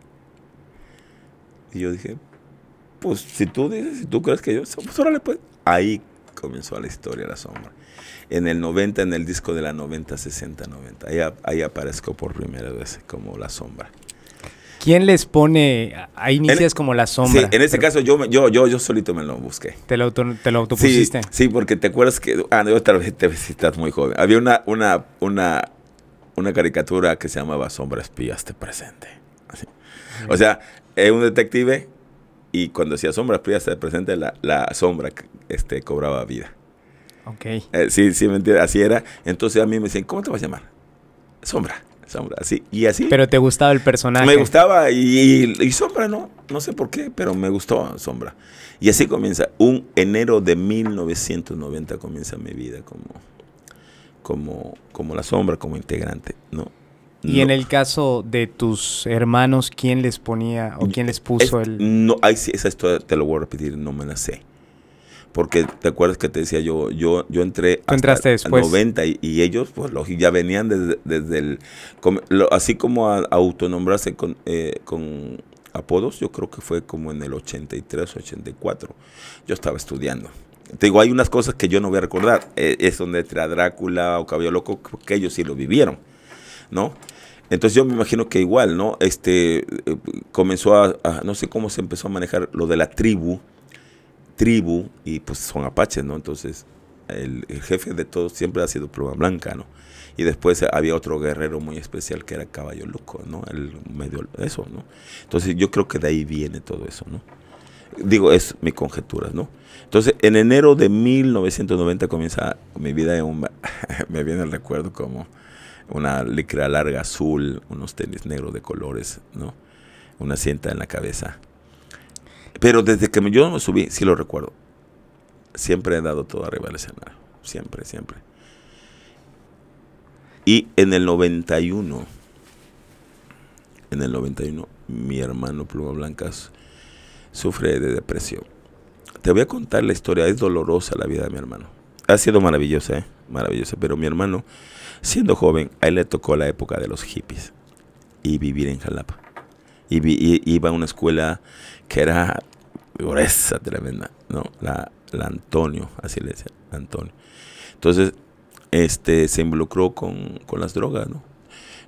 Y yo dije, pues si tú dices, si tú crees que yo, pues órale, pues. Ahí comenzó la historia La Sombra. En el 90, en el disco de la 90, 60, 90. Ahí, ahí aparezco por primera vez como La Sombra. ¿Quién les pone, ahí inicias e como la sombra? Sí, en este caso yo, yo, yo, yo solito me lo busqué. ¿Te lo, autopusiste? Sí, porque te acuerdas que, ah, no, otra vez te visitas muy joven. Había una, una, una, una caricatura que se llamaba Sombra Espías, presente. O sea, es un detective y cuando hacía sombras podía estar presente, la, sombra este, cobraba vida. Ok. Eh, sí, sí, mentira, así era. Entonces a mí me decían, ¿cómo te vas a llamar? Sombra, sombra, así. Y así. Pero te gustaba el personaje. Me gustaba y, sombra no, no sé por qué, pero me gustó sombra. Y así comienza, un enero de 1990 comienza mi vida como, como, como la sombra, como integrante, ¿no? Y en el caso de tus hermanos, ¿quién les ponía o quién les puso el...? No, ahí sí, esa historia te lo voy a repetir, no me la sé. Porque te acuerdas que te decía yo, yo, yo entré en entraste después. 90 y, ellos, pues los ya venían desde, desde el... así como a, autonombrarse con, eh, con apodos, yo creo que fue como en el 83, 84. Yo estaba estudiando. Te digo, hay unas cosas que yo no voy a recordar. Eh, es donde entra Drácula o Cabello Loco, que ellos sí lo vivieron, ¿no? Entonces yo me imagino que igual, ¿no? Este, eh, comenzó a, no sé cómo se empezó a manejar lo de la tribu, tribu, y pues son apaches, ¿no? Entonces el, jefe de todos siempre ha sido Pluma Blanca, ¿no? Y después había otro guerrero muy especial que era Caballo Luco, ¿no? El medio, eso, ¿no? Entonces yo creo que de ahí viene todo eso, ¿no? Digo, es mi conjetura, ¿no? Entonces, en enero de 1990 comienza mi vida en un... *laughs* me viene el recuerdo como una licra larga azul, unos tenis negros de colores, ¿no? Una cinta en la cabeza. Pero desde que yo me subí, sí lo recuerdo, siempre he dado todo arriba del escenario, siempre, siempre. Y en el 91, en el 91, mi hermano Pluma Blancas sufre de depresión. Te voy a contar la historia, es dolorosa la vida de mi hermano. Ha sido maravillosa, ¿eh? maravillosa. Pero mi hermano, siendo joven, a él le tocó la época de los hippies y vivir en Jalapa. Y, iba a una escuela que era gruesa, tremenda, ¿no? La, Antonio, así le decía, Antonio. Entonces, este, se involucró con, con las drogas, ¿no?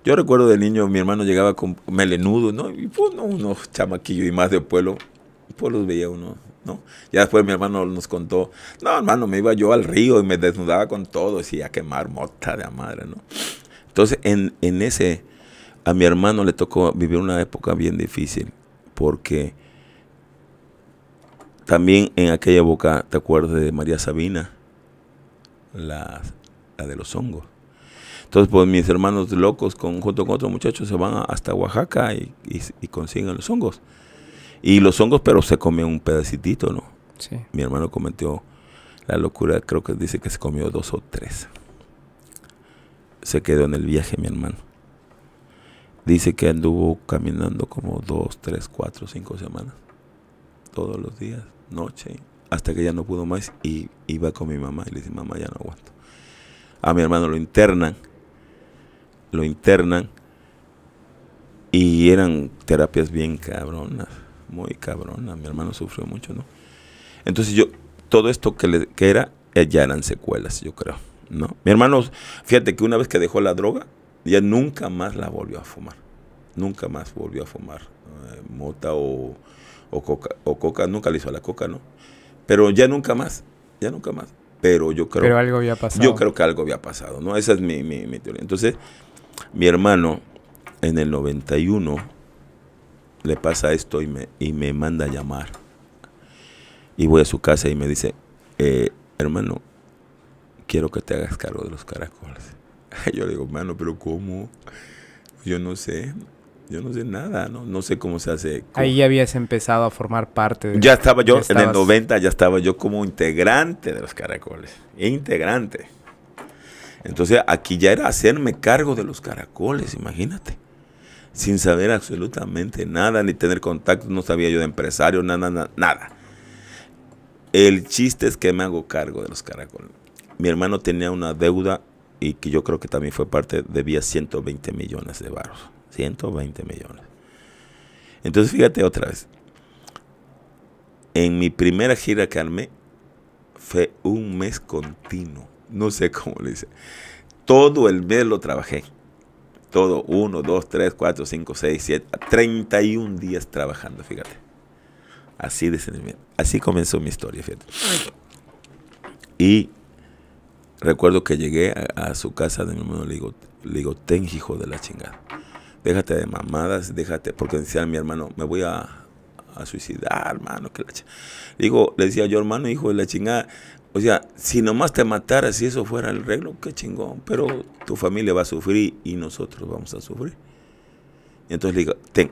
Yo recuerdo de niño, mi hermano llegaba con melenudo, ¿no? Y pues, unos chamaquillo y más de pueblo, por pues, los veía uno ya después mi hermano nos contó, no, hermano, me iba yo al río y me desnudaba con todo, y a quemar mota de la madre, ¿no? Entonces, en, ese, a mi hermano le tocó vivir una época bien difícil, porque también en aquella época, ¿te acuerdas de María Sabina? La, de los hongos. Entonces, pues mis hermanos locos, junto con otros muchachos, se van hasta Oaxaca y, consiguen los hongos. Y los hongos, pero se comió un pedacitito, ¿no? Sí. Mi hermano cometió la locura, creo que dice que se comió dos o tres. Se quedó en el viaje, mi hermano. Dice que anduvo caminando como dos, tres, cuatro, cinco semanas. Todos los días, noche, hasta que ya no pudo más y iba con mi mamá y le dice, mamá, ya no aguanto. A mi hermano lo internan, lo internan y eran terapias bien cabronas muy cabrona. Mi hermano sufrió mucho, ¿no? Entonces yo, todo esto que, le, que era, eh, ya eran secuelas, yo creo, ¿no? Mi hermano, fíjate que una vez que dejó la droga, ya nunca más la volvió a fumar. Nunca más volvió a fumar eh, mota o, o, coca, o coca. Nunca le hizo a la coca, ¿no? Pero ya nunca más, ya nunca más. Pero yo creo... Pero algo había pasado. Yo creo que algo había pasado, ¿no? Esa es mi, mi teoría. Entonces, mi hermano, en el 91 le pasa esto y me, y me manda a llamar. Y voy a su casa y me dice, eh, hermano, quiero que te hagas cargo de los caracoles. *laughs* Yo le digo, hermano, pero ¿cómo? Yo no sé, yo no sé nada, no, no sé cómo se hace. Ahí ya habías empezado a formar parte. De, ya estaba yo, en el 90 ya estaba yo como integrante de los caracoles, integrante. Entonces aquí ya era hacerme cargo de los caracoles, imagínate sin saber absolutamente nada, ni tener contacto, no sabía yo de empresario, nada, nada, nada. El chiste es que me hago cargo de los caracoles. Mi hermano tenía una deuda y que yo creo que también fue parte, debía 120 millones de baros. 120 millones. Entonces fíjate otra vez. En mi primera gira que armé fue un mes continuo. No sé cómo le dice. Todo el mes lo trabajé. Todo, 1, 2, 3, 4, 5, 6, 7, 31 días trabajando, fíjate. Así, de, así comenzó mi historia, fíjate. Y recuerdo que llegué a, su casa de mi hermano, le digo, le digo, ten hijo de la chingada. Déjate de mamadas, déjate, porque decía mi hermano, me voy a, a suicidar, hermano. Que la ch... Digo, le decía yo, hermano, hijo de la chingada, o sea, si nomás te matara, si eso fuera el reglo, qué chingón. Pero tu familia va a sufrir y nosotros vamos a sufrir. entonces le digo, ten,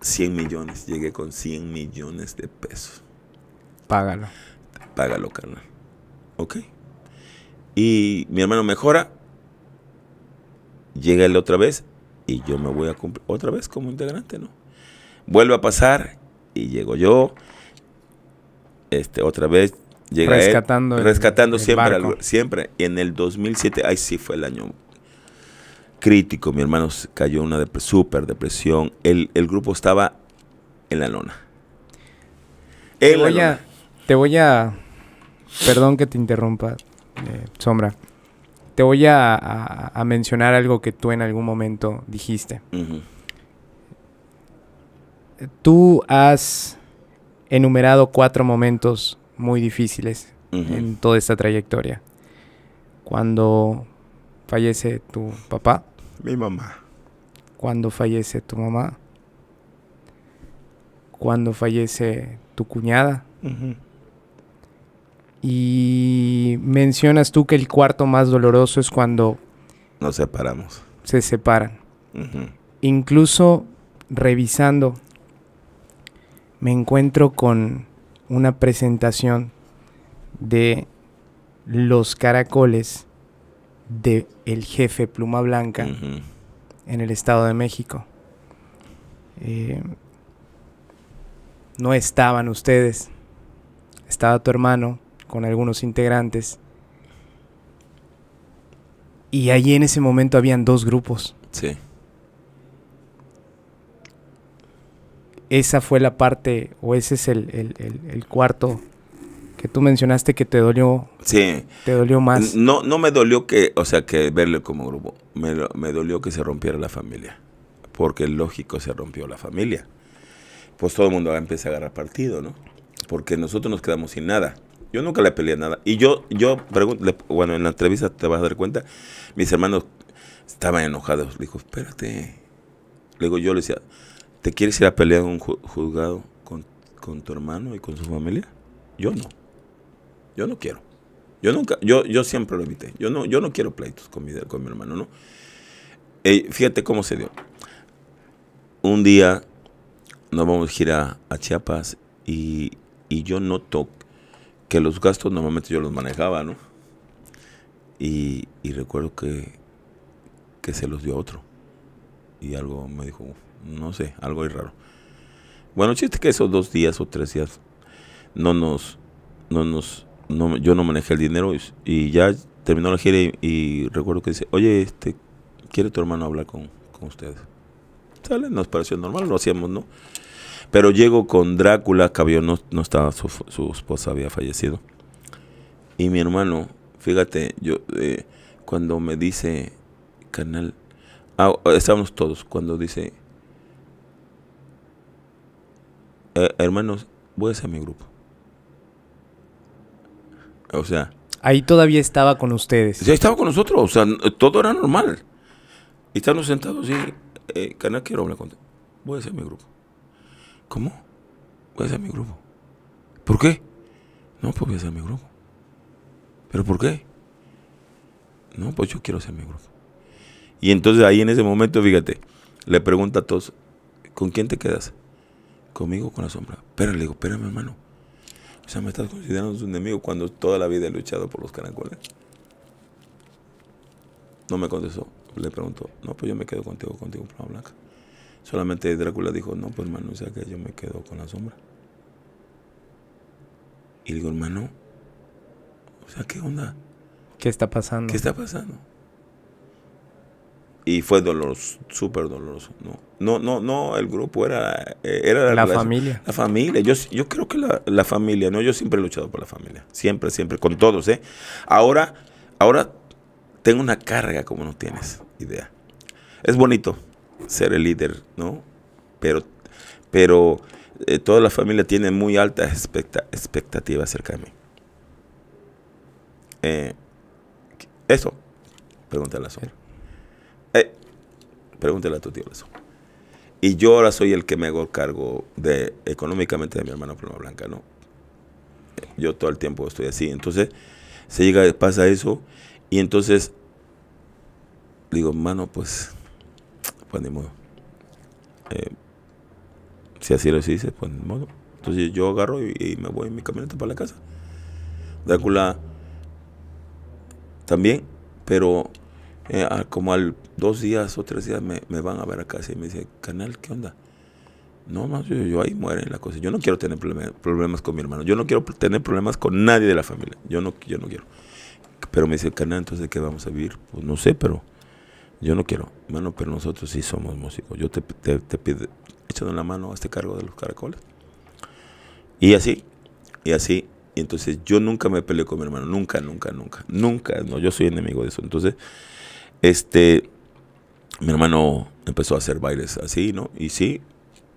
100 millones. Llegué con 100 millones de pesos. Págalo. Págalo, carnal. Ok. Y mi hermano mejora. Llega él otra vez y yo me voy a cumplir otra vez como integrante, ¿no? Vuelve a pasar y llego yo. Este, otra vez rescatando. rescatando siempre. Y en el 2007, ahí sí fue el año crítico. Mi hermano cayó en una súper super depresión. El, grupo estaba en la lona. te, voy A, Perdón que te interrumpa, eh, Sombra. Te voy a, mencionar algo que tú en algún momento dijiste. Tú has enumerado cuatro momentos muy difíciles en toda esta trayectoria. Cuando fallece tu papá. Mi mamá. Cuando fallece tu mamá. Cuando fallece tu cuñada. Y mencionas tú que el cuarto más doloroso es cuando... Nos separamos. Se separan. Incluso revisando, me encuentro con una presentación de los caracoles de el jefe Pluma Blanca en el Estado de México. Eh, no estaban ustedes, estaba tu hermano con algunos integrantes. Y allí en ese momento habían dos grupos. Sí. esa fue la parte, o ese es el, el, el, cuarto que tú mencionaste que te dolió. Sí. Te dolió más. No, no me dolió que, o sea, que verle como grupo. Me, me dolió que se rompiera la familia. Porque lógico se rompió la familia. Pues todo el mundo empieza a agarrar partido, ¿no? Porque nosotros nos quedamos sin nada. Yo nunca le peleé nada. Y yo, yo bueno, en la entrevista te vas a dar cuenta, mis hermanos estaban enojados. Le dijo, espérate. Luego yo le decía, ¿Te quieres ir a pelear en un juzgado con, tu hermano y con su familia? Yo no. Yo no quiero. Yo nunca, yo, yo siempre lo evité. Yo no, yo no quiero pleitos con mi, con mi hermano, ¿no? fíjate cómo se dio. Un día nos vamos a ir a Chiapas y, yo noto que los gastos normalmente yo los manejaba, ¿no? Y, recuerdo que, que se los dio otro. Y algo me dijo, no sé, algo ahí raro. Bueno, chiste que esos dos días o tres días no nos, no nos, yo no manejé el dinero y, ya terminó la gira y, recuerdo que dice, oye, este, ¿quiere tu hermano hablar con, con ustedes? Sale, nos pareció normal, lo hacíamos, ¿no? Pero llego con Drácula, que no, no estaba, su, esposa había fallecido. Y mi hermano, fíjate, yo eh, cuando me dice, canal, estamos ah, estábamos todos, cuando dice, Eh, hermanos, voy a ser mi grupo. O sea. Ahí todavía estaba con ustedes. Ya estaba con nosotros, o sea, todo era normal. Y estábamos sentados y, eh, canal, quiero hablar contigo. Voy a ser mi grupo. ¿Cómo? Voy a ser mi grupo. ¿Por qué? No, pues voy a ser mi grupo. ¿Pero por qué? No, pues yo quiero ser mi grupo. Y entonces ahí en ese momento, fíjate, le pregunta a todos, ¿con quién te quedas? conmigo con la sombra. Pero le digo, espérame, hermano. O sea, me estás considerando un enemigo cuando toda la vida he luchado por los caracoles. No me contestó. Le preguntó, no, pues yo me quedo contigo, contigo, pluma blanca. Solamente Drácula dijo, no, pues hermano, o sea que yo me quedo con la sombra. Y digo, hermano, o sea, ¿qué onda? ¿Qué está pasando? ¿Qué está pasando? y fue doloroso, súper doloroso. No, no, no, el grupo era, eh, era la, familia. La familia, yo, yo creo que la, familia, no, yo siempre he luchado por la familia, siempre, siempre, con todos, ¿eh? Ahora, ahora tengo una carga como no tienes idea. Es bonito ser el líder, ¿no? Pero, pero eh, toda la familia tiene muy altas expecta, expectativas acerca de mí. Eh, eso, pregúntale a Sombra. Pregúntele a tu tío eso. Y yo ahora soy el que me hago cargo de económicamente de mi hermana Paloma Blanca, ¿no? Yo todo el tiempo estoy así. Entonces, se llega, pasa eso, y entonces digo, hermano, pues, pues ni modo. Eh, si así lo dice, pues ni modo. Entonces yo agarro y, y me voy en mi camioneta para la casa. Drácula también, pero eh, ah, como al dos días o tres días me, me, van a ver a casa y me dice, canal, ¿qué onda? No, más yo, ahí muere la cosa. Yo no quiero tener problemas con mi hermano. Yo no quiero tener problemas con nadie de la familia. Yo no, yo no quiero. Pero me dice, canal, entonces, ¿qué vamos a vivir? Pues no sé, pero yo no quiero. Bueno, pero nosotros sí somos músicos. Yo te, te, te pido, echando la mano a este cargo de los caracoles. Y así, y así. Y entonces yo nunca me peleé con mi hermano. Nunca, nunca, nunca. Nunca. No, yo soy enemigo de eso. Entonces este, mi hermano empezó a hacer bailes así, ¿no? Y sí,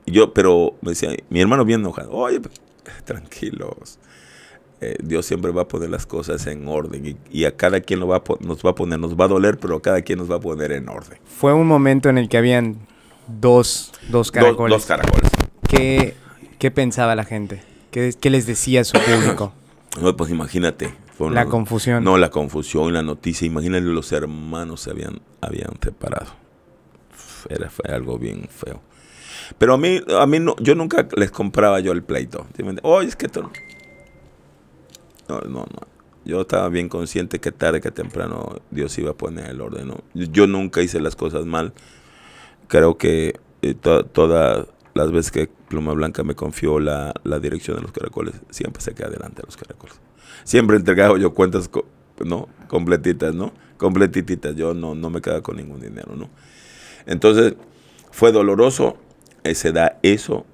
yo, pero me decía, mi hermano bien enojado, oye, pues, *laughs* tranquilos. Eh, Dios siempre va a poner las cosas en orden y, a cada quien lo va nos va a poner, nos va a doler, pero a cada quien nos va a poner en orden. Fue un momento en el que habían dos, dos caracoles. Dos, caracoles. ¿Qué, ¿Qué, pensaba la gente? ¿Qué, qué les decía su público? *coughs* no, pues imagínate, la confusión. No, la confusión, y la noticia. Imagínense, los hermanos se habían, habían separado. Era, fue algo bien feo. Pero a mí, a mí no, yo nunca les compraba yo el pleito. Oye, es que tú... No, no, no. Yo estaba bien consciente que tarde que temprano Dios iba a poner el orden. Yo nunca hice las cosas mal. Creo que eh, todas las veces que Pluma Blanca me confió la, dirección de los caracoles, siempre se queda adelante a los caracoles siempre entregaba yo cuentas, ¿no? Completitas, ¿no? Completititas, yo no, no me quedaba con ningún dinero, ¿no? Entonces, fue doloroso, eh, se da eso,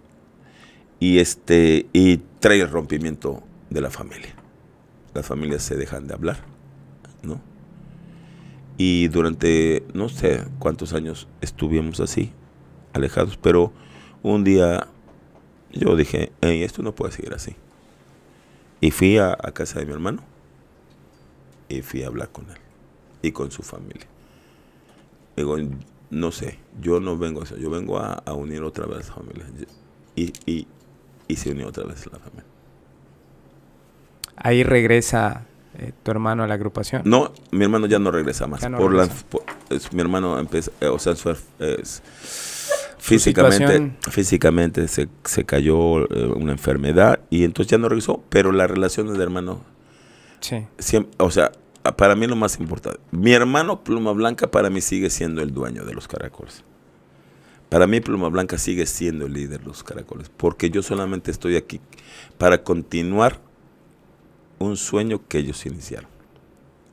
y, este, y trae el rompimiento de la familia. Las familias se dejan de hablar, ¿no? Y durante no sé cuántos años estuvimos así, alejados, pero un día yo dije, Ey, esto no puede seguir así. Y fui a, casa de mi hermano y fui a hablar con él y con su familia. Digo, no sé, yo no vengo a yo vengo a, unir otra vez a la familia. Y, y, y, se unió otra vez la familia. Ahí regresa eh, tu hermano a la agrupación. No, mi hermano ya no regresa más. por, mi hermano empieza, eh, o sea, su, es, Físicamente, físicamente se, cayó eh, una enfermedad y entonces ya no regresó, pero las relaciones de hermanos. o sea, para mí lo más importante. Mi hermano Pluma Blanca para mí sigue siendo el dueño de los caracoles. Para mí Pluma Blanca sigue siendo el líder de los caracoles, porque yo solamente estoy aquí para continuar un sueño que ellos iniciaron.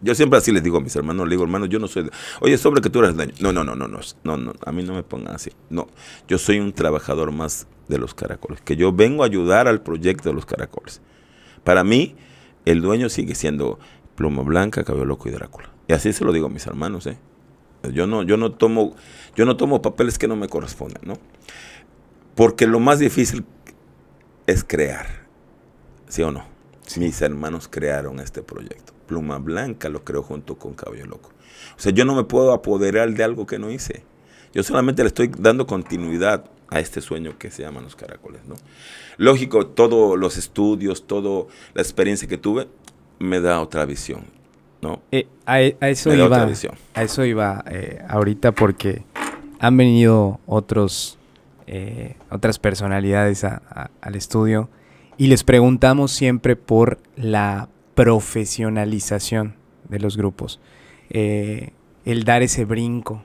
Yo siempre así les digo a mis hermanos, les digo, hermanos, yo no soy... Oye, sobre que tú eres daño. No, no, no, no, no, no, no, a mí no me pongan así. No, yo soy un trabajador más de los caracoles, que yo vengo a ayudar al proyecto de los caracoles. Para mí, el dueño sigue siendo Pluma Blanca, Cabello Loco y Drácula. Y así se lo digo a mis hermanos, ¿eh? Yo no, yo no, tomo, yo no tomo papeles que no me corresponden, ¿no? Porque lo más difícil es crear, ¿sí o no? Mis hermanos crearon este proyecto. Pluma Blanca lo creó junto con Caballo Loco. O sea, yo no me puedo apoderar de algo que no hice. Yo solamente le estoy dando continuidad a este sueño que se llama los caracoles, ¿no? Lógico, todos los estudios, toda la experiencia que tuve me da otra visión, ¿no? a, eso iba, a, eso iba, ahorita porque han venido otros, eh, otras personalidades al estudio y les preguntamos siempre por la profesionalización de los grupos. Eh, el dar ese brinco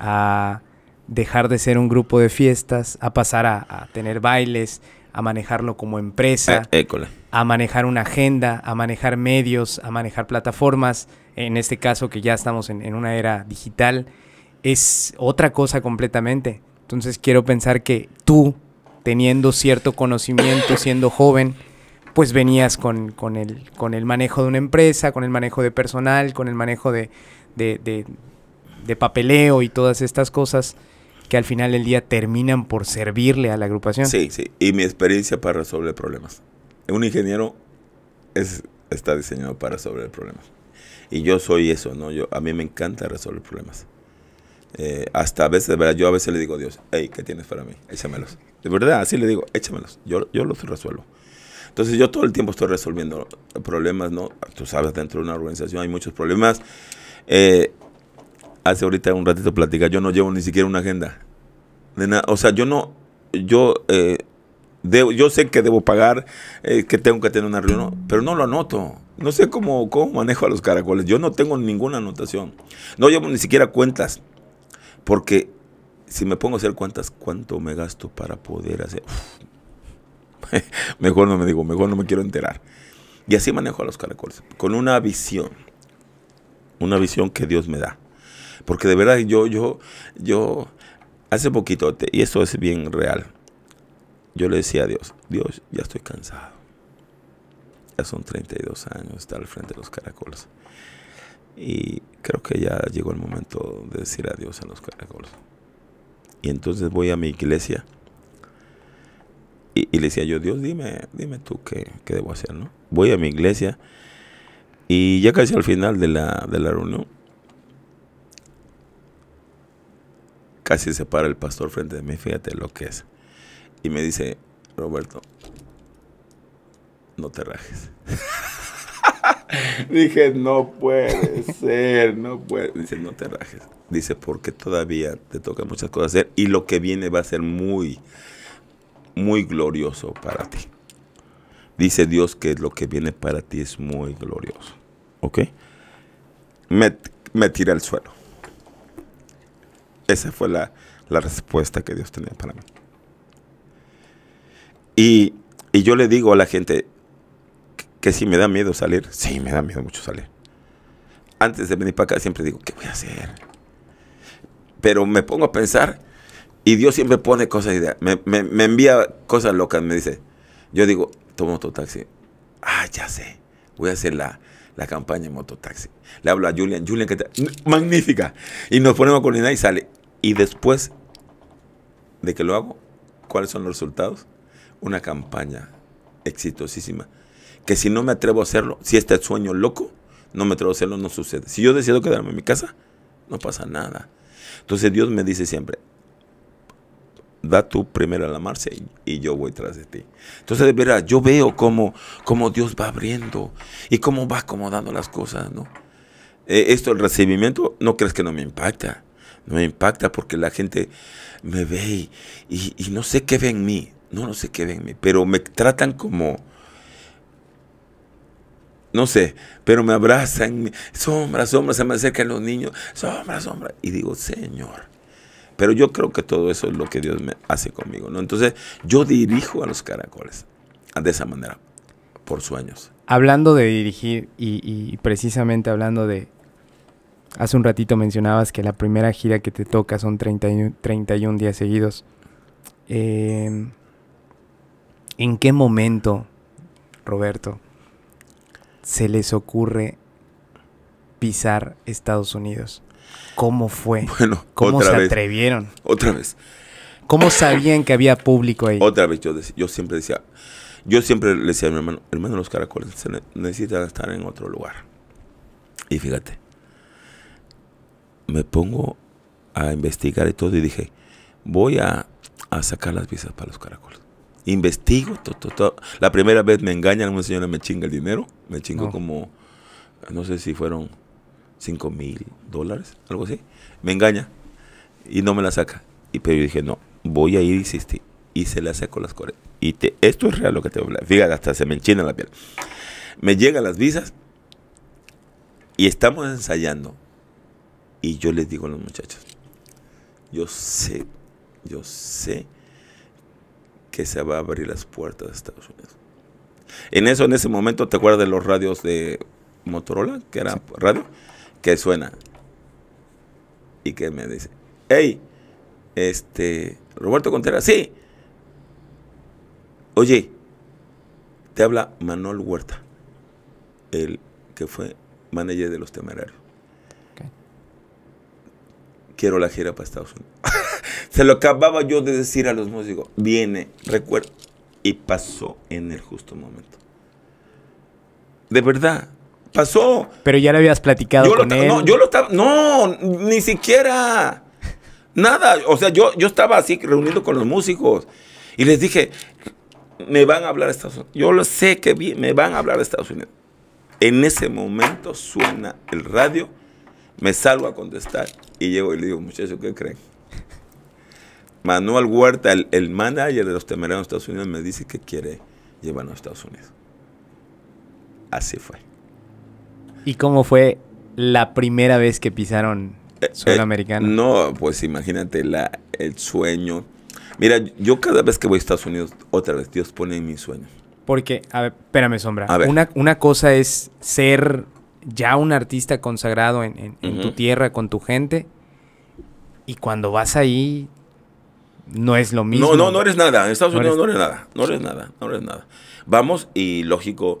a dejar de ser un grupo de fiestas, a pasar a, tener bailes, a manejarlo como empresa, eh, a manejar una agenda, a manejar medios, a manejar plataformas, en este caso que ya estamos en una era digital, es otra cosa completamente. Entonces quiero pensar que tú, teniendo cierto conocimiento, siendo joven, pues venías con, el, con el manejo de una empresa, con el manejo de personal, con el manejo de, papeleo y todas estas cosas que al final del día terminan por servirle a la agrupación. Sí, sí, y mi experiencia para resolver problemas. Un ingeniero es, está diseñado para resolver problemas. Y yo soy eso, ¿no? Yo, a mí me encanta resolver problemas. Eh, hasta a veces, de verdad, yo a veces le digo a Dios, hey, ¿qué tienes para mí? Échamelos. De verdad, así le digo, échamelos. Yo, yo los resuelvo. Entonces yo todo el tiempo estoy resolviendo problemas, ¿no? Tú sabes, dentro de una organización hay muchos problemas. Eh, hace ahorita un ratito platicaba, yo no llevo ni siquiera una agenda. o sea, yo no, yo, eh, yo sé que debo pagar, eh, que tengo que tener una reunión, pero no lo anoto. No sé cómo, cómo manejo a los caracoles. Yo no tengo ninguna anotación. No llevo ni siquiera cuentas. Porque si me pongo a hacer cuentas, ¿cuánto me gasto para poder hacer? *laughs* mejor no me digo, mejor no me quiero enterar. Y así manejo a los caracoles, con una visión, una visión que Dios me da. Porque de verdad yo, yo, yo, hace poquito, y eso es bien real, yo le decía a Dios, Dios, ya estoy cansado. Ya son 32 años estar al frente de los caracoles. Y creo que ya llegó el momento de decir adiós a los caracoles. Y entonces voy a mi iglesia y, le decía yo, Dios, dime, dime tú qué, debo hacer, ¿no? Voy a mi iglesia y ya casi al final de la, de la reunión, casi se para el pastor frente de mí, fíjate lo que es. Y me dice, Roberto, no te rajes. *laughs* Dije, no puede ser, no puede. Dice, no te rajes. Dice, porque todavía te toca muchas cosas hacer y lo que viene va a ser muy muy glorioso para ti. Dice Dios que lo que viene para ti es muy glorioso. ¿Ok? Me, me tiré al suelo. Esa fue la, respuesta que Dios tenía para mí. Y, y, yo le digo a la gente que, que si me da miedo salir, sí, me da miedo mucho salir. Antes de venir para acá siempre digo, ¿qué voy a hacer? Pero me pongo a pensar y Dios siempre pone cosas, ideas. Me, me, envía cosas locas, me dice. Yo digo, tomo mototaxi. Ah, ya sé. Voy a hacer la, campaña en mototaxi. Le hablo a Julian. Julian, que Magnífica. Y nos ponemos a coordinar y sale. Y después de que lo hago, ¿cuáles son los resultados? Una campaña exitosísima. Que si no me atrevo a hacerlo, si este sueño loco, no me atrevo a hacerlo, no sucede. Si yo decido quedarme en mi casa, no pasa nada. Entonces Dios me dice siempre, da tú primero la marcha y, yo voy tras de ti. Entonces, de verdad, yo veo cómo, cómo Dios va abriendo y cómo va acomodando las cosas, ¿no? Eh, esto, el recibimiento, no crees que no me impacta. No me impacta porque la gente me ve y, no sé qué ve en mí. No, no sé qué ve en mí, pero me tratan como, no sé, pero me abrazan, sombra, sombra, se me acercan los niños, sombra, sombra. Y digo, Señor, pero yo creo que todo eso es lo que Dios me hace conmigo. ¿no? Entonces yo dirijo a los caracoles de esa manera, por sueños. Hablando de dirigir y, precisamente hablando de... Hace un ratito mencionabas que la primera gira que te toca son y 31 días seguidos. Em, ¿En qué momento, Roberto, se les ocurre pisar Estados Unidos? ¿Cómo fue? Bueno, ¿cómo se atrevieron? Otra vez. ¿Cómo sabían que había público ahí? Otra vez, yo, siempre decía, yo siempre le decía a mi hermano, hermano, los caracoles necesitan estar en otro lugar. Y fíjate, me pongo a investigar y todo y dije, voy a, sacar las visas para los caracoles. Investigo, todo, to, la primera vez me engañan, una señora me chinga el dinero, me chingo como, no sé si fueron 5 mil dólares, algo así. Me engaña y no me la saca. Y pero yo dije, no, voy a ir, insistir. Y se la saco las cosas. Y esto es real lo que te voy a hablar. Fíjate, hasta se me enchina la piel. Me llegan las visas y estamos ensayando. Y yo les digo a los muchachos, yo sé, yo sé que se va a abrir las puertas de Estados Unidos. En eso, en ese momento, ¿te acuerdas de los radios de Motorola? Que era radio que suena. Y que me dice, hey, este, Roberto Contreras, sí. Oye, te habla Manuel Huerta, el que fue manager de los temerarios. Quiero la gira para Estados Unidos. *laughs* Se lo acababa yo de decir a los músicos. Viene, recuerdo. Y pasó en el justo momento. De verdad, pasó. Pero ya le habías platicado con él. No, yo lo estaba. No, ni siquiera. Nada. O sea, yo, yo estaba así reunido con los músicos. Y les dije, me van a hablar de Estados Unidos. Yo lo sé que me van a hablar de Estados Unidos. En ese momento suena el radio, me salgo a contestar y llego y le digo, muchachos, ¿qué creen? Manuel Huerta, el, manager de los temerarios de Estados Unidos, me dice que quiere llevarnos a Estados Unidos. Así fue. ¿Y cómo fue la primera vez que pisaron eh, suelo eh, americano? No, pues imagínate la, el sueño. Mira, yo cada vez que voy a Estados Unidos, otra vez Dios pone en mi sueño. Porque, a ver, espérame, Sombra. Una, cosa es ser ya un artista consagrado en, tu tierra, con tu gente. Y cuando vas ahí, no es lo mismo. No, no, no eres nada. En Estados Unidos no eres nada. No eres nada. No eres nada. Vamos y lógico.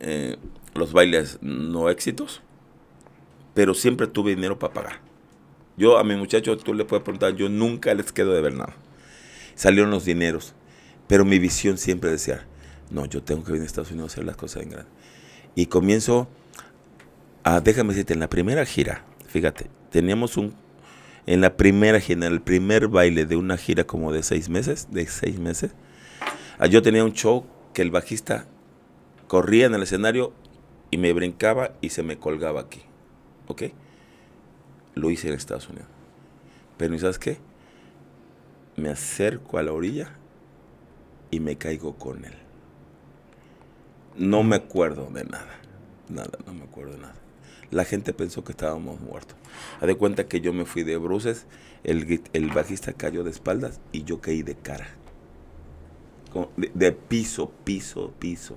Eh, los bailes no éxitos, pero siempre tuve dinero para pagar. Yo a mi muchacho tú le puedes preguntar, yo nunca les quedo de ver nada. Salieron los dineros, pero mi visión siempre decía, no, yo tengo que venir a Estados Unidos hacer las cosas en grande. Y comienzo a, déjame decirte, en la primera gira, fíjate, teníamos un, en la primera gira, en el primer baile de una gira como de seis meses, de seis meses, ah, yo tenía un show que el bajista corría en el escenario y me brincaba y se me colgaba aquí. ¿Ok? Lo hice en Estados Unidos. Pero ¿sabes qué? Me acerco a la orilla y me caigo con él. No me acuerdo de nada. Nada, no me acuerdo de nada. La gente pensó que estábamos muertos. Haz de cuenta que yo me fui de bruces, el, el bajista cayó de espaldas y yo caí de cara. de piso, piso, piso.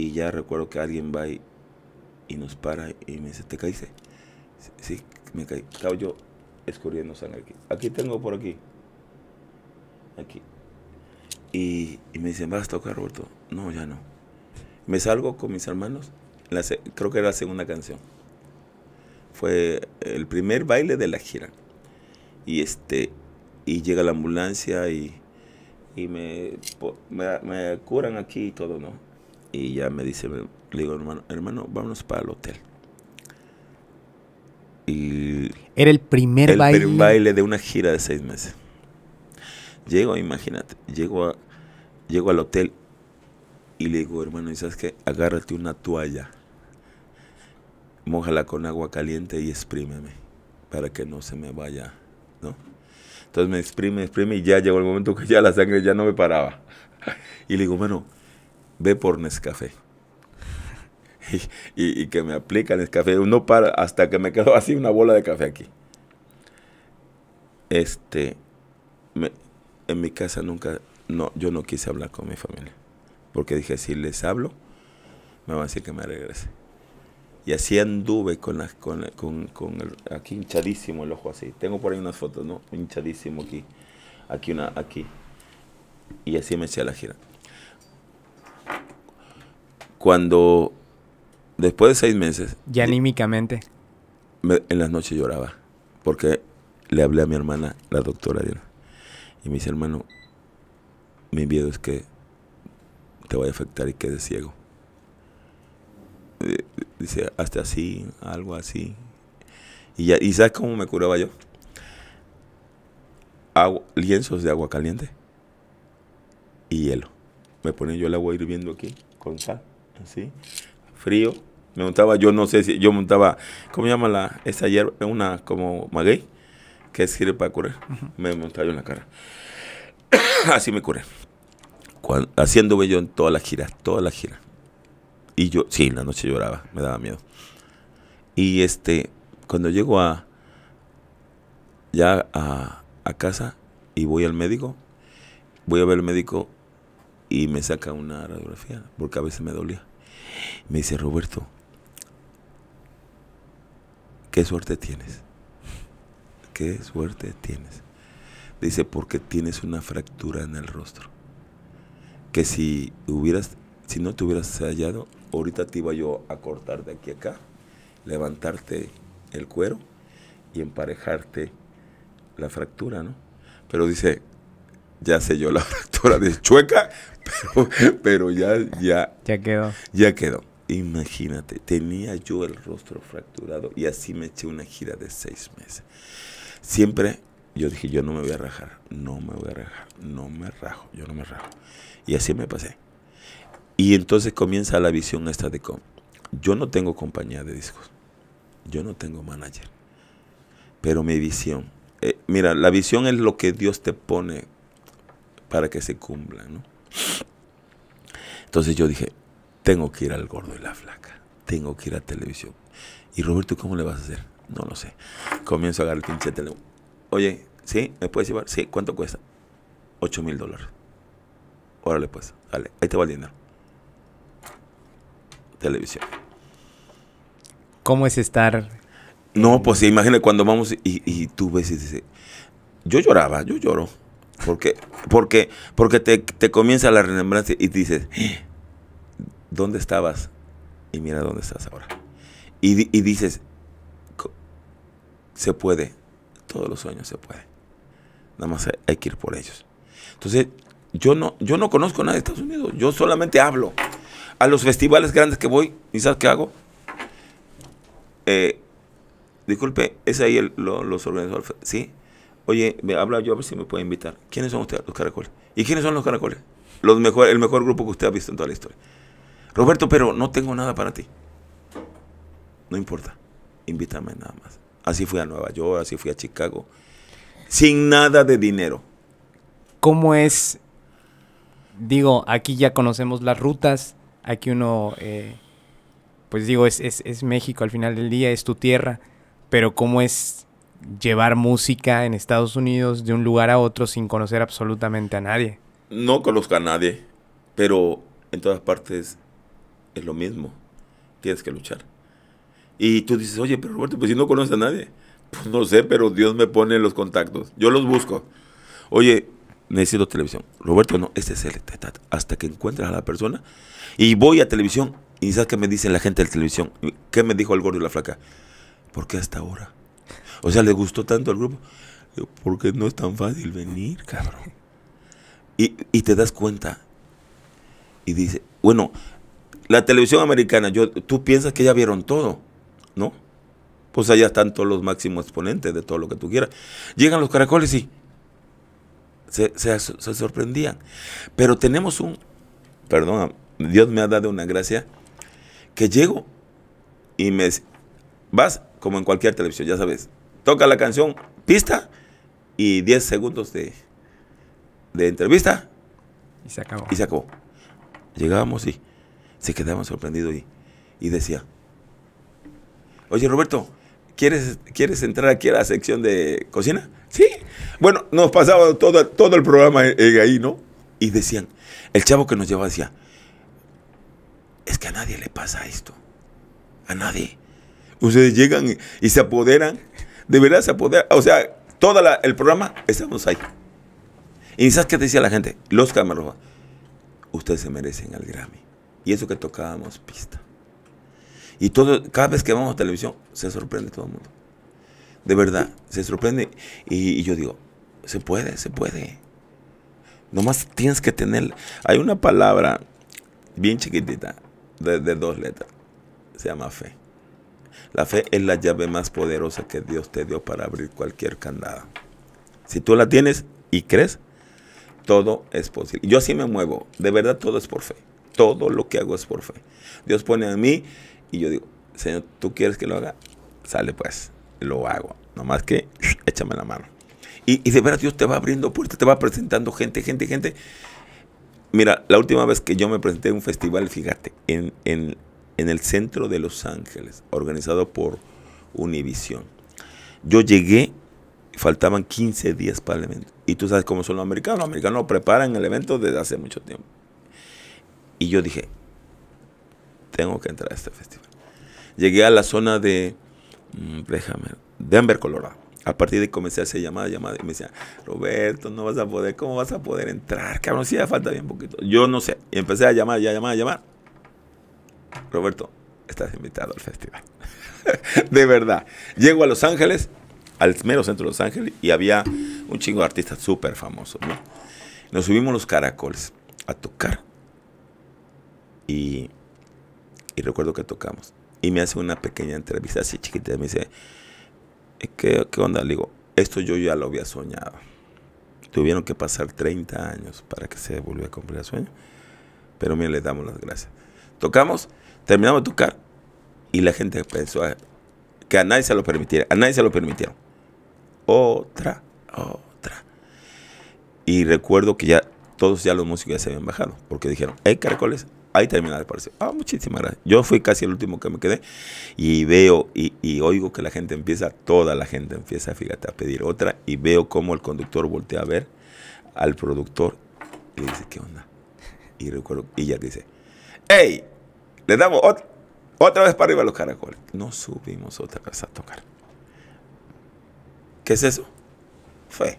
Y ya recuerdo que alguien va y, nos para y me dice, ¿te caíste? Sí, me caí. yo escurriendo sangre aquí. Aquí tengo por aquí. Aquí. Y, me dicen, ¿vas a tocar, Roberto? No, ya no. Me salgo con mis hermanos. creo que era la segunda canción. Fue el primer baile de la gira. Y este y llega la ambulancia y, me, me, me curan aquí y todo, ¿no? Y ya me dice, le digo, hermano, hermano, vámonos para el hotel. Y era el primer el baile. Primer baile de una gira de seis meses. Llego, imagínate, llego, llego al hotel y le digo, hermano, ¿y sabes qué? Agárrate una toalla, mójala con agua caliente y exprímeme para que no se me vaya, ¿no? Entonces me exprime, exprime y ya llegó el momento que ya la sangre ya no me paraba. *laughs* Y le digo, bueno, ve por Nescafé. *laughs* Y, y, que me aplica Nescafé. Uno para hasta que me quedó así una bola de café aquí. Este, en mi casa nunca, no, yo no quise hablar con mi familia. Porque dije, si les hablo, me van a decir que me regrese. Y así anduve con, las, con, el, aquí hinchadísimo el ojo así. Tengo por ahí unas fotos, ¿no? Hinchadísimo aquí. Aquí una, aquí. Y así me eché la gira cuando después de seis meses. Ya anímicamente. en las noches lloraba. Porque le hablé a mi hermana, la doctora Diana. Y me dice, hermano, mi miedo es que te vaya a afectar y quedes ciego. Eh, dice, hasta así, algo así. Y, ya, ¿sabes cómo me curaba yo? lienzos de agua caliente y hielo me ponía yo el agua hirviendo aquí, con sal, así, frío. Me montaba, yo no sé si, yo montaba, ¿cómo llama la, esa hierba? Una como maguey, que sirve para curar. Me montaba yo en la cara. *coughs* así me curé. haciendo bello en todas las giras, todas las giras. Y yo, sí, la noche lloraba, me daba miedo. Y este, cuando llego a, ya a, a casa y voy al médico, voy a ver al médico y me saca una radiografía, porque a veces me dolía. Me dice, Roberto, qué suerte tienes. Qué suerte tienes. Dice, porque tienes una fractura en el rostro. Que si hubieras, si no te hubieras hallado, ahorita te iba yo a cortar de aquí a acá, levantarte el cuero y emparejarte la fractura, ¿no? Pero dice, ya sé yo la *laughs* fractura de chueca, pero, ya, ya. quedó. Ya quedó. Imagínate, tenía yo el rostro fracturado y así me eché una gira de seis meses. Siempre yo dije, yo no me voy a rajar, no me voy a rajar, no me rajo, yo no me rajo. Y así me pasé. Y entonces comienza la visión esta de cómo. Yo no tengo compañía de discos, yo no tengo manager, pero mi visión, eh, mira, la visión es lo que Dios te pone para que se cumplan. ¿no? Entonces yo dije, tengo que ir al gordo y la flaca, tengo que ir a televisión. Y Roberto, ¿cómo le vas a hacer? No lo sé. Comienzo a agarrar el pinche Oye, ¿sí? ¿Me puedes llevar? Sí, ¿cuánto cuesta? 8 mil dólares. Órale pues, dale, ahí te va el dinero. Televisión. ¿Cómo es estar? No, pues imagínate cuando vamos y, y tú ves y dices, yo lloraba, yo lloro. Porque, porque, porque te, comienza la remembranza y dices, eh, ¿dónde estabas? Y mira dónde estás ahora. Y, dices, se puede, todos los sueños se pueden. Nada más hay, que ir por ellos. Entonces, yo no, yo no conozco nada de Estados Unidos, yo solamente hablo. A los festivales grandes que voy, ¿y sabes qué hago? Eh, disculpe, es ahí el, lo, los organizadores. Sí, Oye, me habla yo a ver si me puede invitar. ¿Quiénes son ustedes, los caracoles? ¿Y quiénes son los caracoles? Los mejor, el mejor grupo que usted ha visto en toda la historia. Roberto, pero no tengo nada para ti. No importa, invítame nada más. Así fui a Nueva York, así fui a Chicago. Sin nada de dinero. ¿Cómo es? Digo, aquí ya conocemos las rutas. Aquí uno, eh, pues digo, es, es México al final del día, es tu tierra. Pero ¿cómo es llevar música en Estados Unidos de un lugar a otro sin conocer absolutamente a nadie. No conozco a nadie, pero en todas partes es lo mismo. Tienes que luchar. Y tú dices, oye, pero Roberto, pues si no conoces a nadie. Pues no sé, pero Dios me pone los contactos. Yo los busco. Oye, necesito televisión. Roberto, no, este es el. Hasta que encuentras a la persona. Y voy a televisión. Y sabes qué me dicen la gente de televisión. ¿Qué me dijo el gordo y la flaca? ¿Por qué hasta ahora? O sea, le gustó tanto al grupo. porque no es tan fácil venir, cabrón. Y, te das cuenta. Y dice, bueno, la televisión americana, yo, tú piensas que ya vieron todo, ¿no? Pues allá están todos los máximos exponentes de todo lo que tú quieras. Llegan los caracoles y se, se, se sorprendían. Pero tenemos un, perdón, Dios me ha dado una gracia, que llego y me vas como en cualquier televisión, ya sabes, toca la canción, pista y 10 segundos de, entrevista. Y se acabó. Y se acabó. Llegábamos y se quedaban sorprendidos y, y decía, oye Roberto, ¿quieres, ¿quieres entrar aquí a la sección de cocina? Sí. Bueno, nos pasaba todo, todo el programa eh, eh, ahí, ¿no? Y decían, el chavo que nos llevaba decía, es que a nadie le pasa esto. A nadie. Ustedes llegan y se apoderan ser poder, o sea, todo el programa estamos ahí. ¿Y sabes qué te decía la gente? Los camarógrafos, ustedes se merecen el Grammy. Y eso que tocábamos pista. Y todo, cada vez que vamos a televisión, se sorprende todo el mundo. De verdad, se sorprende. Y, yo digo, se puede, se puede. Nomás tienes que tener. Hay una palabra bien chiquitita, de, de dos letras. Se llama fe. La fe es la llave más poderosa que Dios te dio para abrir cualquier candado. Si tú la tienes y crees, todo es posible. Yo así me muevo. De verdad todo es por fe. Todo lo que hago es por fe. Dios pone a mí y yo digo, Señor, ¿tú quieres que lo haga? Sale pues, lo hago. Nomás que *laughs* échame la mano. Y, de verdad Dios te va abriendo puertas, te va presentando gente, gente, gente. Mira, la última vez que yo me presenté en un festival, fíjate, en, en, en el centro de Los Ángeles, organizado por Univision. Yo llegué, faltaban 15 días para el evento. Y tú sabes cómo son los americanos. Los americanos preparan el evento desde hace mucho tiempo. Y yo dije, tengo que entrar a este festival. Llegué a la zona de, mm, déjame, Denver, Colorado. A partir de comenzar hacer llamada, llamada, y me decía, Roberto, no vas a poder, ¿cómo vas a poder entrar? Cabrón, si falta bien poquito. Yo no sé. empecé a llamar, ya llamar, a llamar. Roberto, estás invitado al festival. *laughs* de verdad. Llego a Los Ángeles, al mero centro de Los Ángeles, y había un chingo de artistas súper famosos. Nos subimos los caracoles a tocar. Y, recuerdo que tocamos. Y me hace una pequeña entrevista así chiquita. Me dice, ¿qué, onda? Le digo, esto yo ya lo había soñado. Tuvieron que pasar 30 años para que se volviera a cumplir el sueño. Pero mira, le damos las gracias. Tocamos, terminamos de tocar y la gente pensó ah, que a nadie se lo permitiera, a nadie se lo permitieron. Otra, otra. Y recuerdo que ya todos ya los músicos ya se habían bajado, porque dijeron, ¿hay caracoles, ahí termina para parecer. Ah, muchísimas gracias. Yo fui casi el último que me quedé y veo y, oigo que la gente empieza, toda la gente empieza, fíjate, a pedir otra y veo como el conductor voltea a ver al productor y dice, ¿qué onda? Y recuerdo, y ya dice, ¡Ey! Le damos otra vez para arriba los caracoles. No subimos otra casa a tocar. ¿Qué es eso? Fe.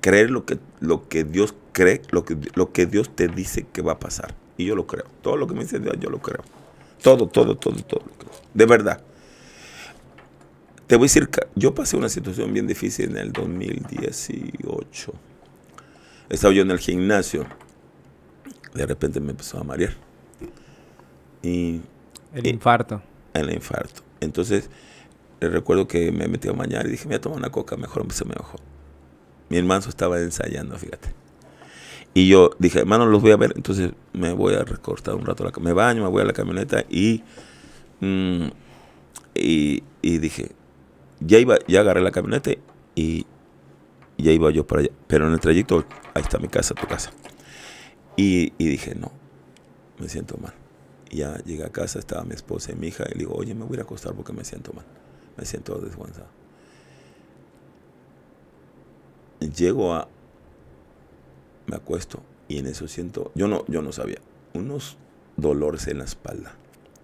Creer lo que, lo que Dios cree, lo que, lo que Dios te dice que va a pasar. Y yo lo creo. Todo lo que me dice Dios, yo lo creo. Todo, todo, todo, todo. De verdad. Te voy a decir, yo pasé una situación bien difícil en el 2018. Estaba yo en el gimnasio de repente me empezó a marear. Y, el infarto. el infarto. Entonces, eh, recuerdo que me metí a mañana y dije, me voy a tomar una coca, mejor se me bajó. Mi hermano estaba ensayando, fíjate. Y yo dije, hermano, los voy a ver. Entonces me voy a recortar un rato. La, me baño, me voy a la camioneta y, mm, y, y, dije, ya, iba, ya agarré la camioneta y ya iba yo para allá. Pero en el trayecto, ahí está mi casa, tu casa. Y, dije, no, me siento mal. Y ya llegué a casa, estaba mi esposa y mi hija, y le digo, oye, me voy a acostar porque me siento mal, me siento desguanzado. Llego a, me acuesto y en eso siento, yo no, yo no sabía, unos dolores en la espalda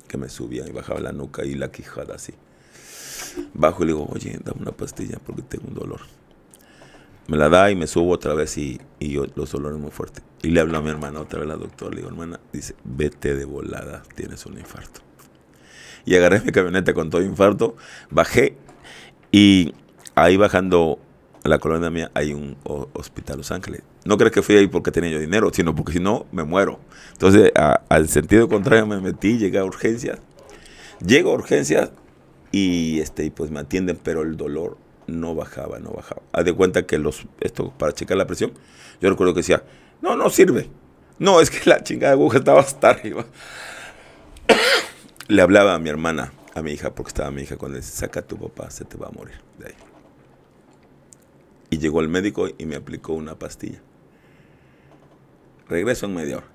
que me subía y bajaba la nuca y la quijada así. Bajo y le digo, oye, dame una pastilla porque tengo un dolor me la da y me subo otra vez y, y los dolores muy fuertes. Y le hablo a mi hermana otra vez, la doctora, le digo, hermana, dice, vete de volada, tienes un infarto. Y agarré mi camioneta con todo infarto, bajé y ahí bajando a la colonia mía hay un hospital Los Ángeles. No crees que fui ahí porque tenía yo dinero, sino porque si no, me muero. Entonces, al sentido contrario me metí, llegué a urgencias. Llego a urgencias y este, pues me atienden, pero el dolor no bajaba, no bajaba. Haz de cuenta que los, esto para checar la presión, yo recuerdo que decía, no, no sirve. No, es que la chingada aguja estaba hasta arriba. *coughs* Le hablaba a mi hermana, a mi hija, porque estaba mi hija cuando dice, saca tu papá, se te va a morir. De ahí. Y llegó el médico y me aplicó una pastilla. Regreso en media hora.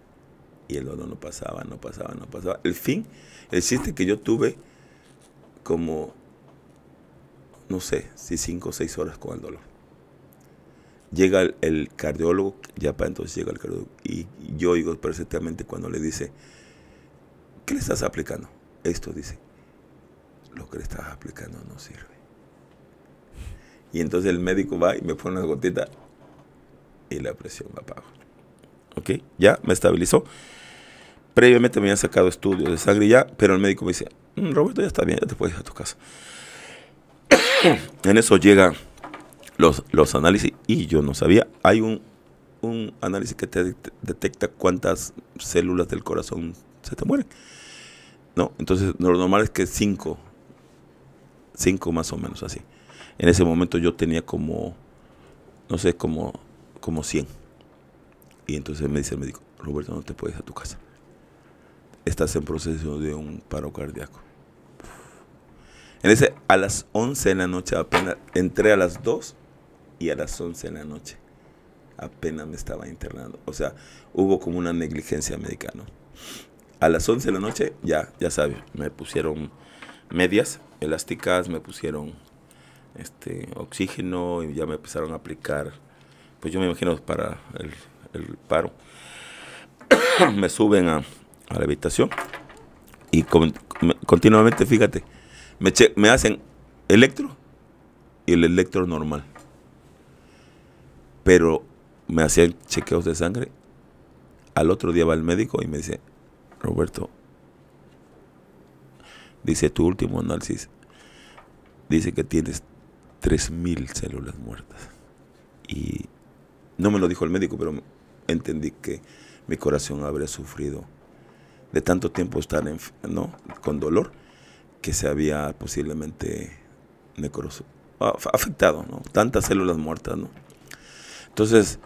Y el dolor no pasaba, no pasaba, no pasaba. El fin, el chiste que yo tuve como no sé, si cinco, o 6 horas con el dolor. Llega el, cardiólogo, ya para entonces llega el cardiólogo, y yo oigo perfectamente cuando le dice, ¿qué le estás aplicando? Esto dice, lo que le estás aplicando no sirve. Y entonces el médico va y me pone una gotita y la presión va abajo. ¿Ok? Ya me estabilizó. Previamente me habían sacado estudios de sangre ya, pero el médico me dice, mm, Roberto, ya está bien, ya te puedes ir a tu casa. *clears throat* en eso llegan los, los análisis y yo no sabía, hay un, análisis que te detecta cuántas células del corazón se te mueren. No, entonces lo normal es que cinco, cinco más o menos así. En ese momento yo tenía como, no sé, como, como 100. Y entonces me dice el médico, Roberto, no te puedes a tu casa. Estás en proceso de un paro cardíaco. En ese, a las 11 de la noche, apenas entré a las 2 y a las 11 de la noche apenas me estaba internando. O sea, hubo como una negligencia médica, ¿no? A las 11 de la noche, ya, ya sabes, me pusieron medias elásticas, me pusieron este oxígeno y ya me empezaron a aplicar, pues yo me imagino para el, paro. *coughs* me suben a, la habitación y continuamente, fíjate, me, hacen electro y el electro normal. Pero me hacían chequeos de sangre. Al otro día va el médico y me dice, Roberto, dice tu último análisis, dice que tienes 3.000 células muertas. Y no me lo dijo el médico, pero entendí que mi corazón habría sufrido de tanto tiempo estar en, ¿no? con dolor que se había posiblemente necroso, afectado, ¿no? Tantas células muertas, ¿no? Entonces,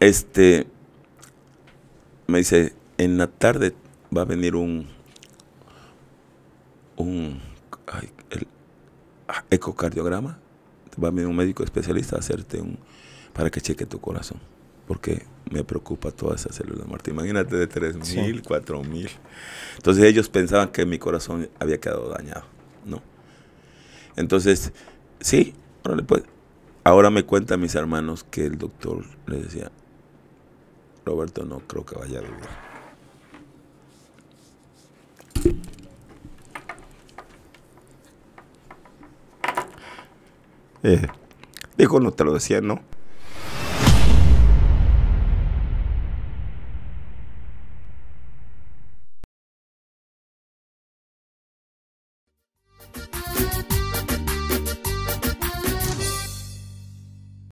este, me dice, en la tarde va a venir un, un ah, ecocardiograma, va a venir un médico especialista a hacerte un, para que cheque tu corazón porque me preocupa toda esa célula muerta. Imagínate de 3.000, cuatro 4.000. Entonces ellos pensaban que mi corazón había quedado dañado, ¿no? Entonces, sí, pues. Ahora me cuentan mis hermanos que el doctor les decía, Roberto, no creo que vaya a vivir. Eh, dijo, no te lo decía, ¿no?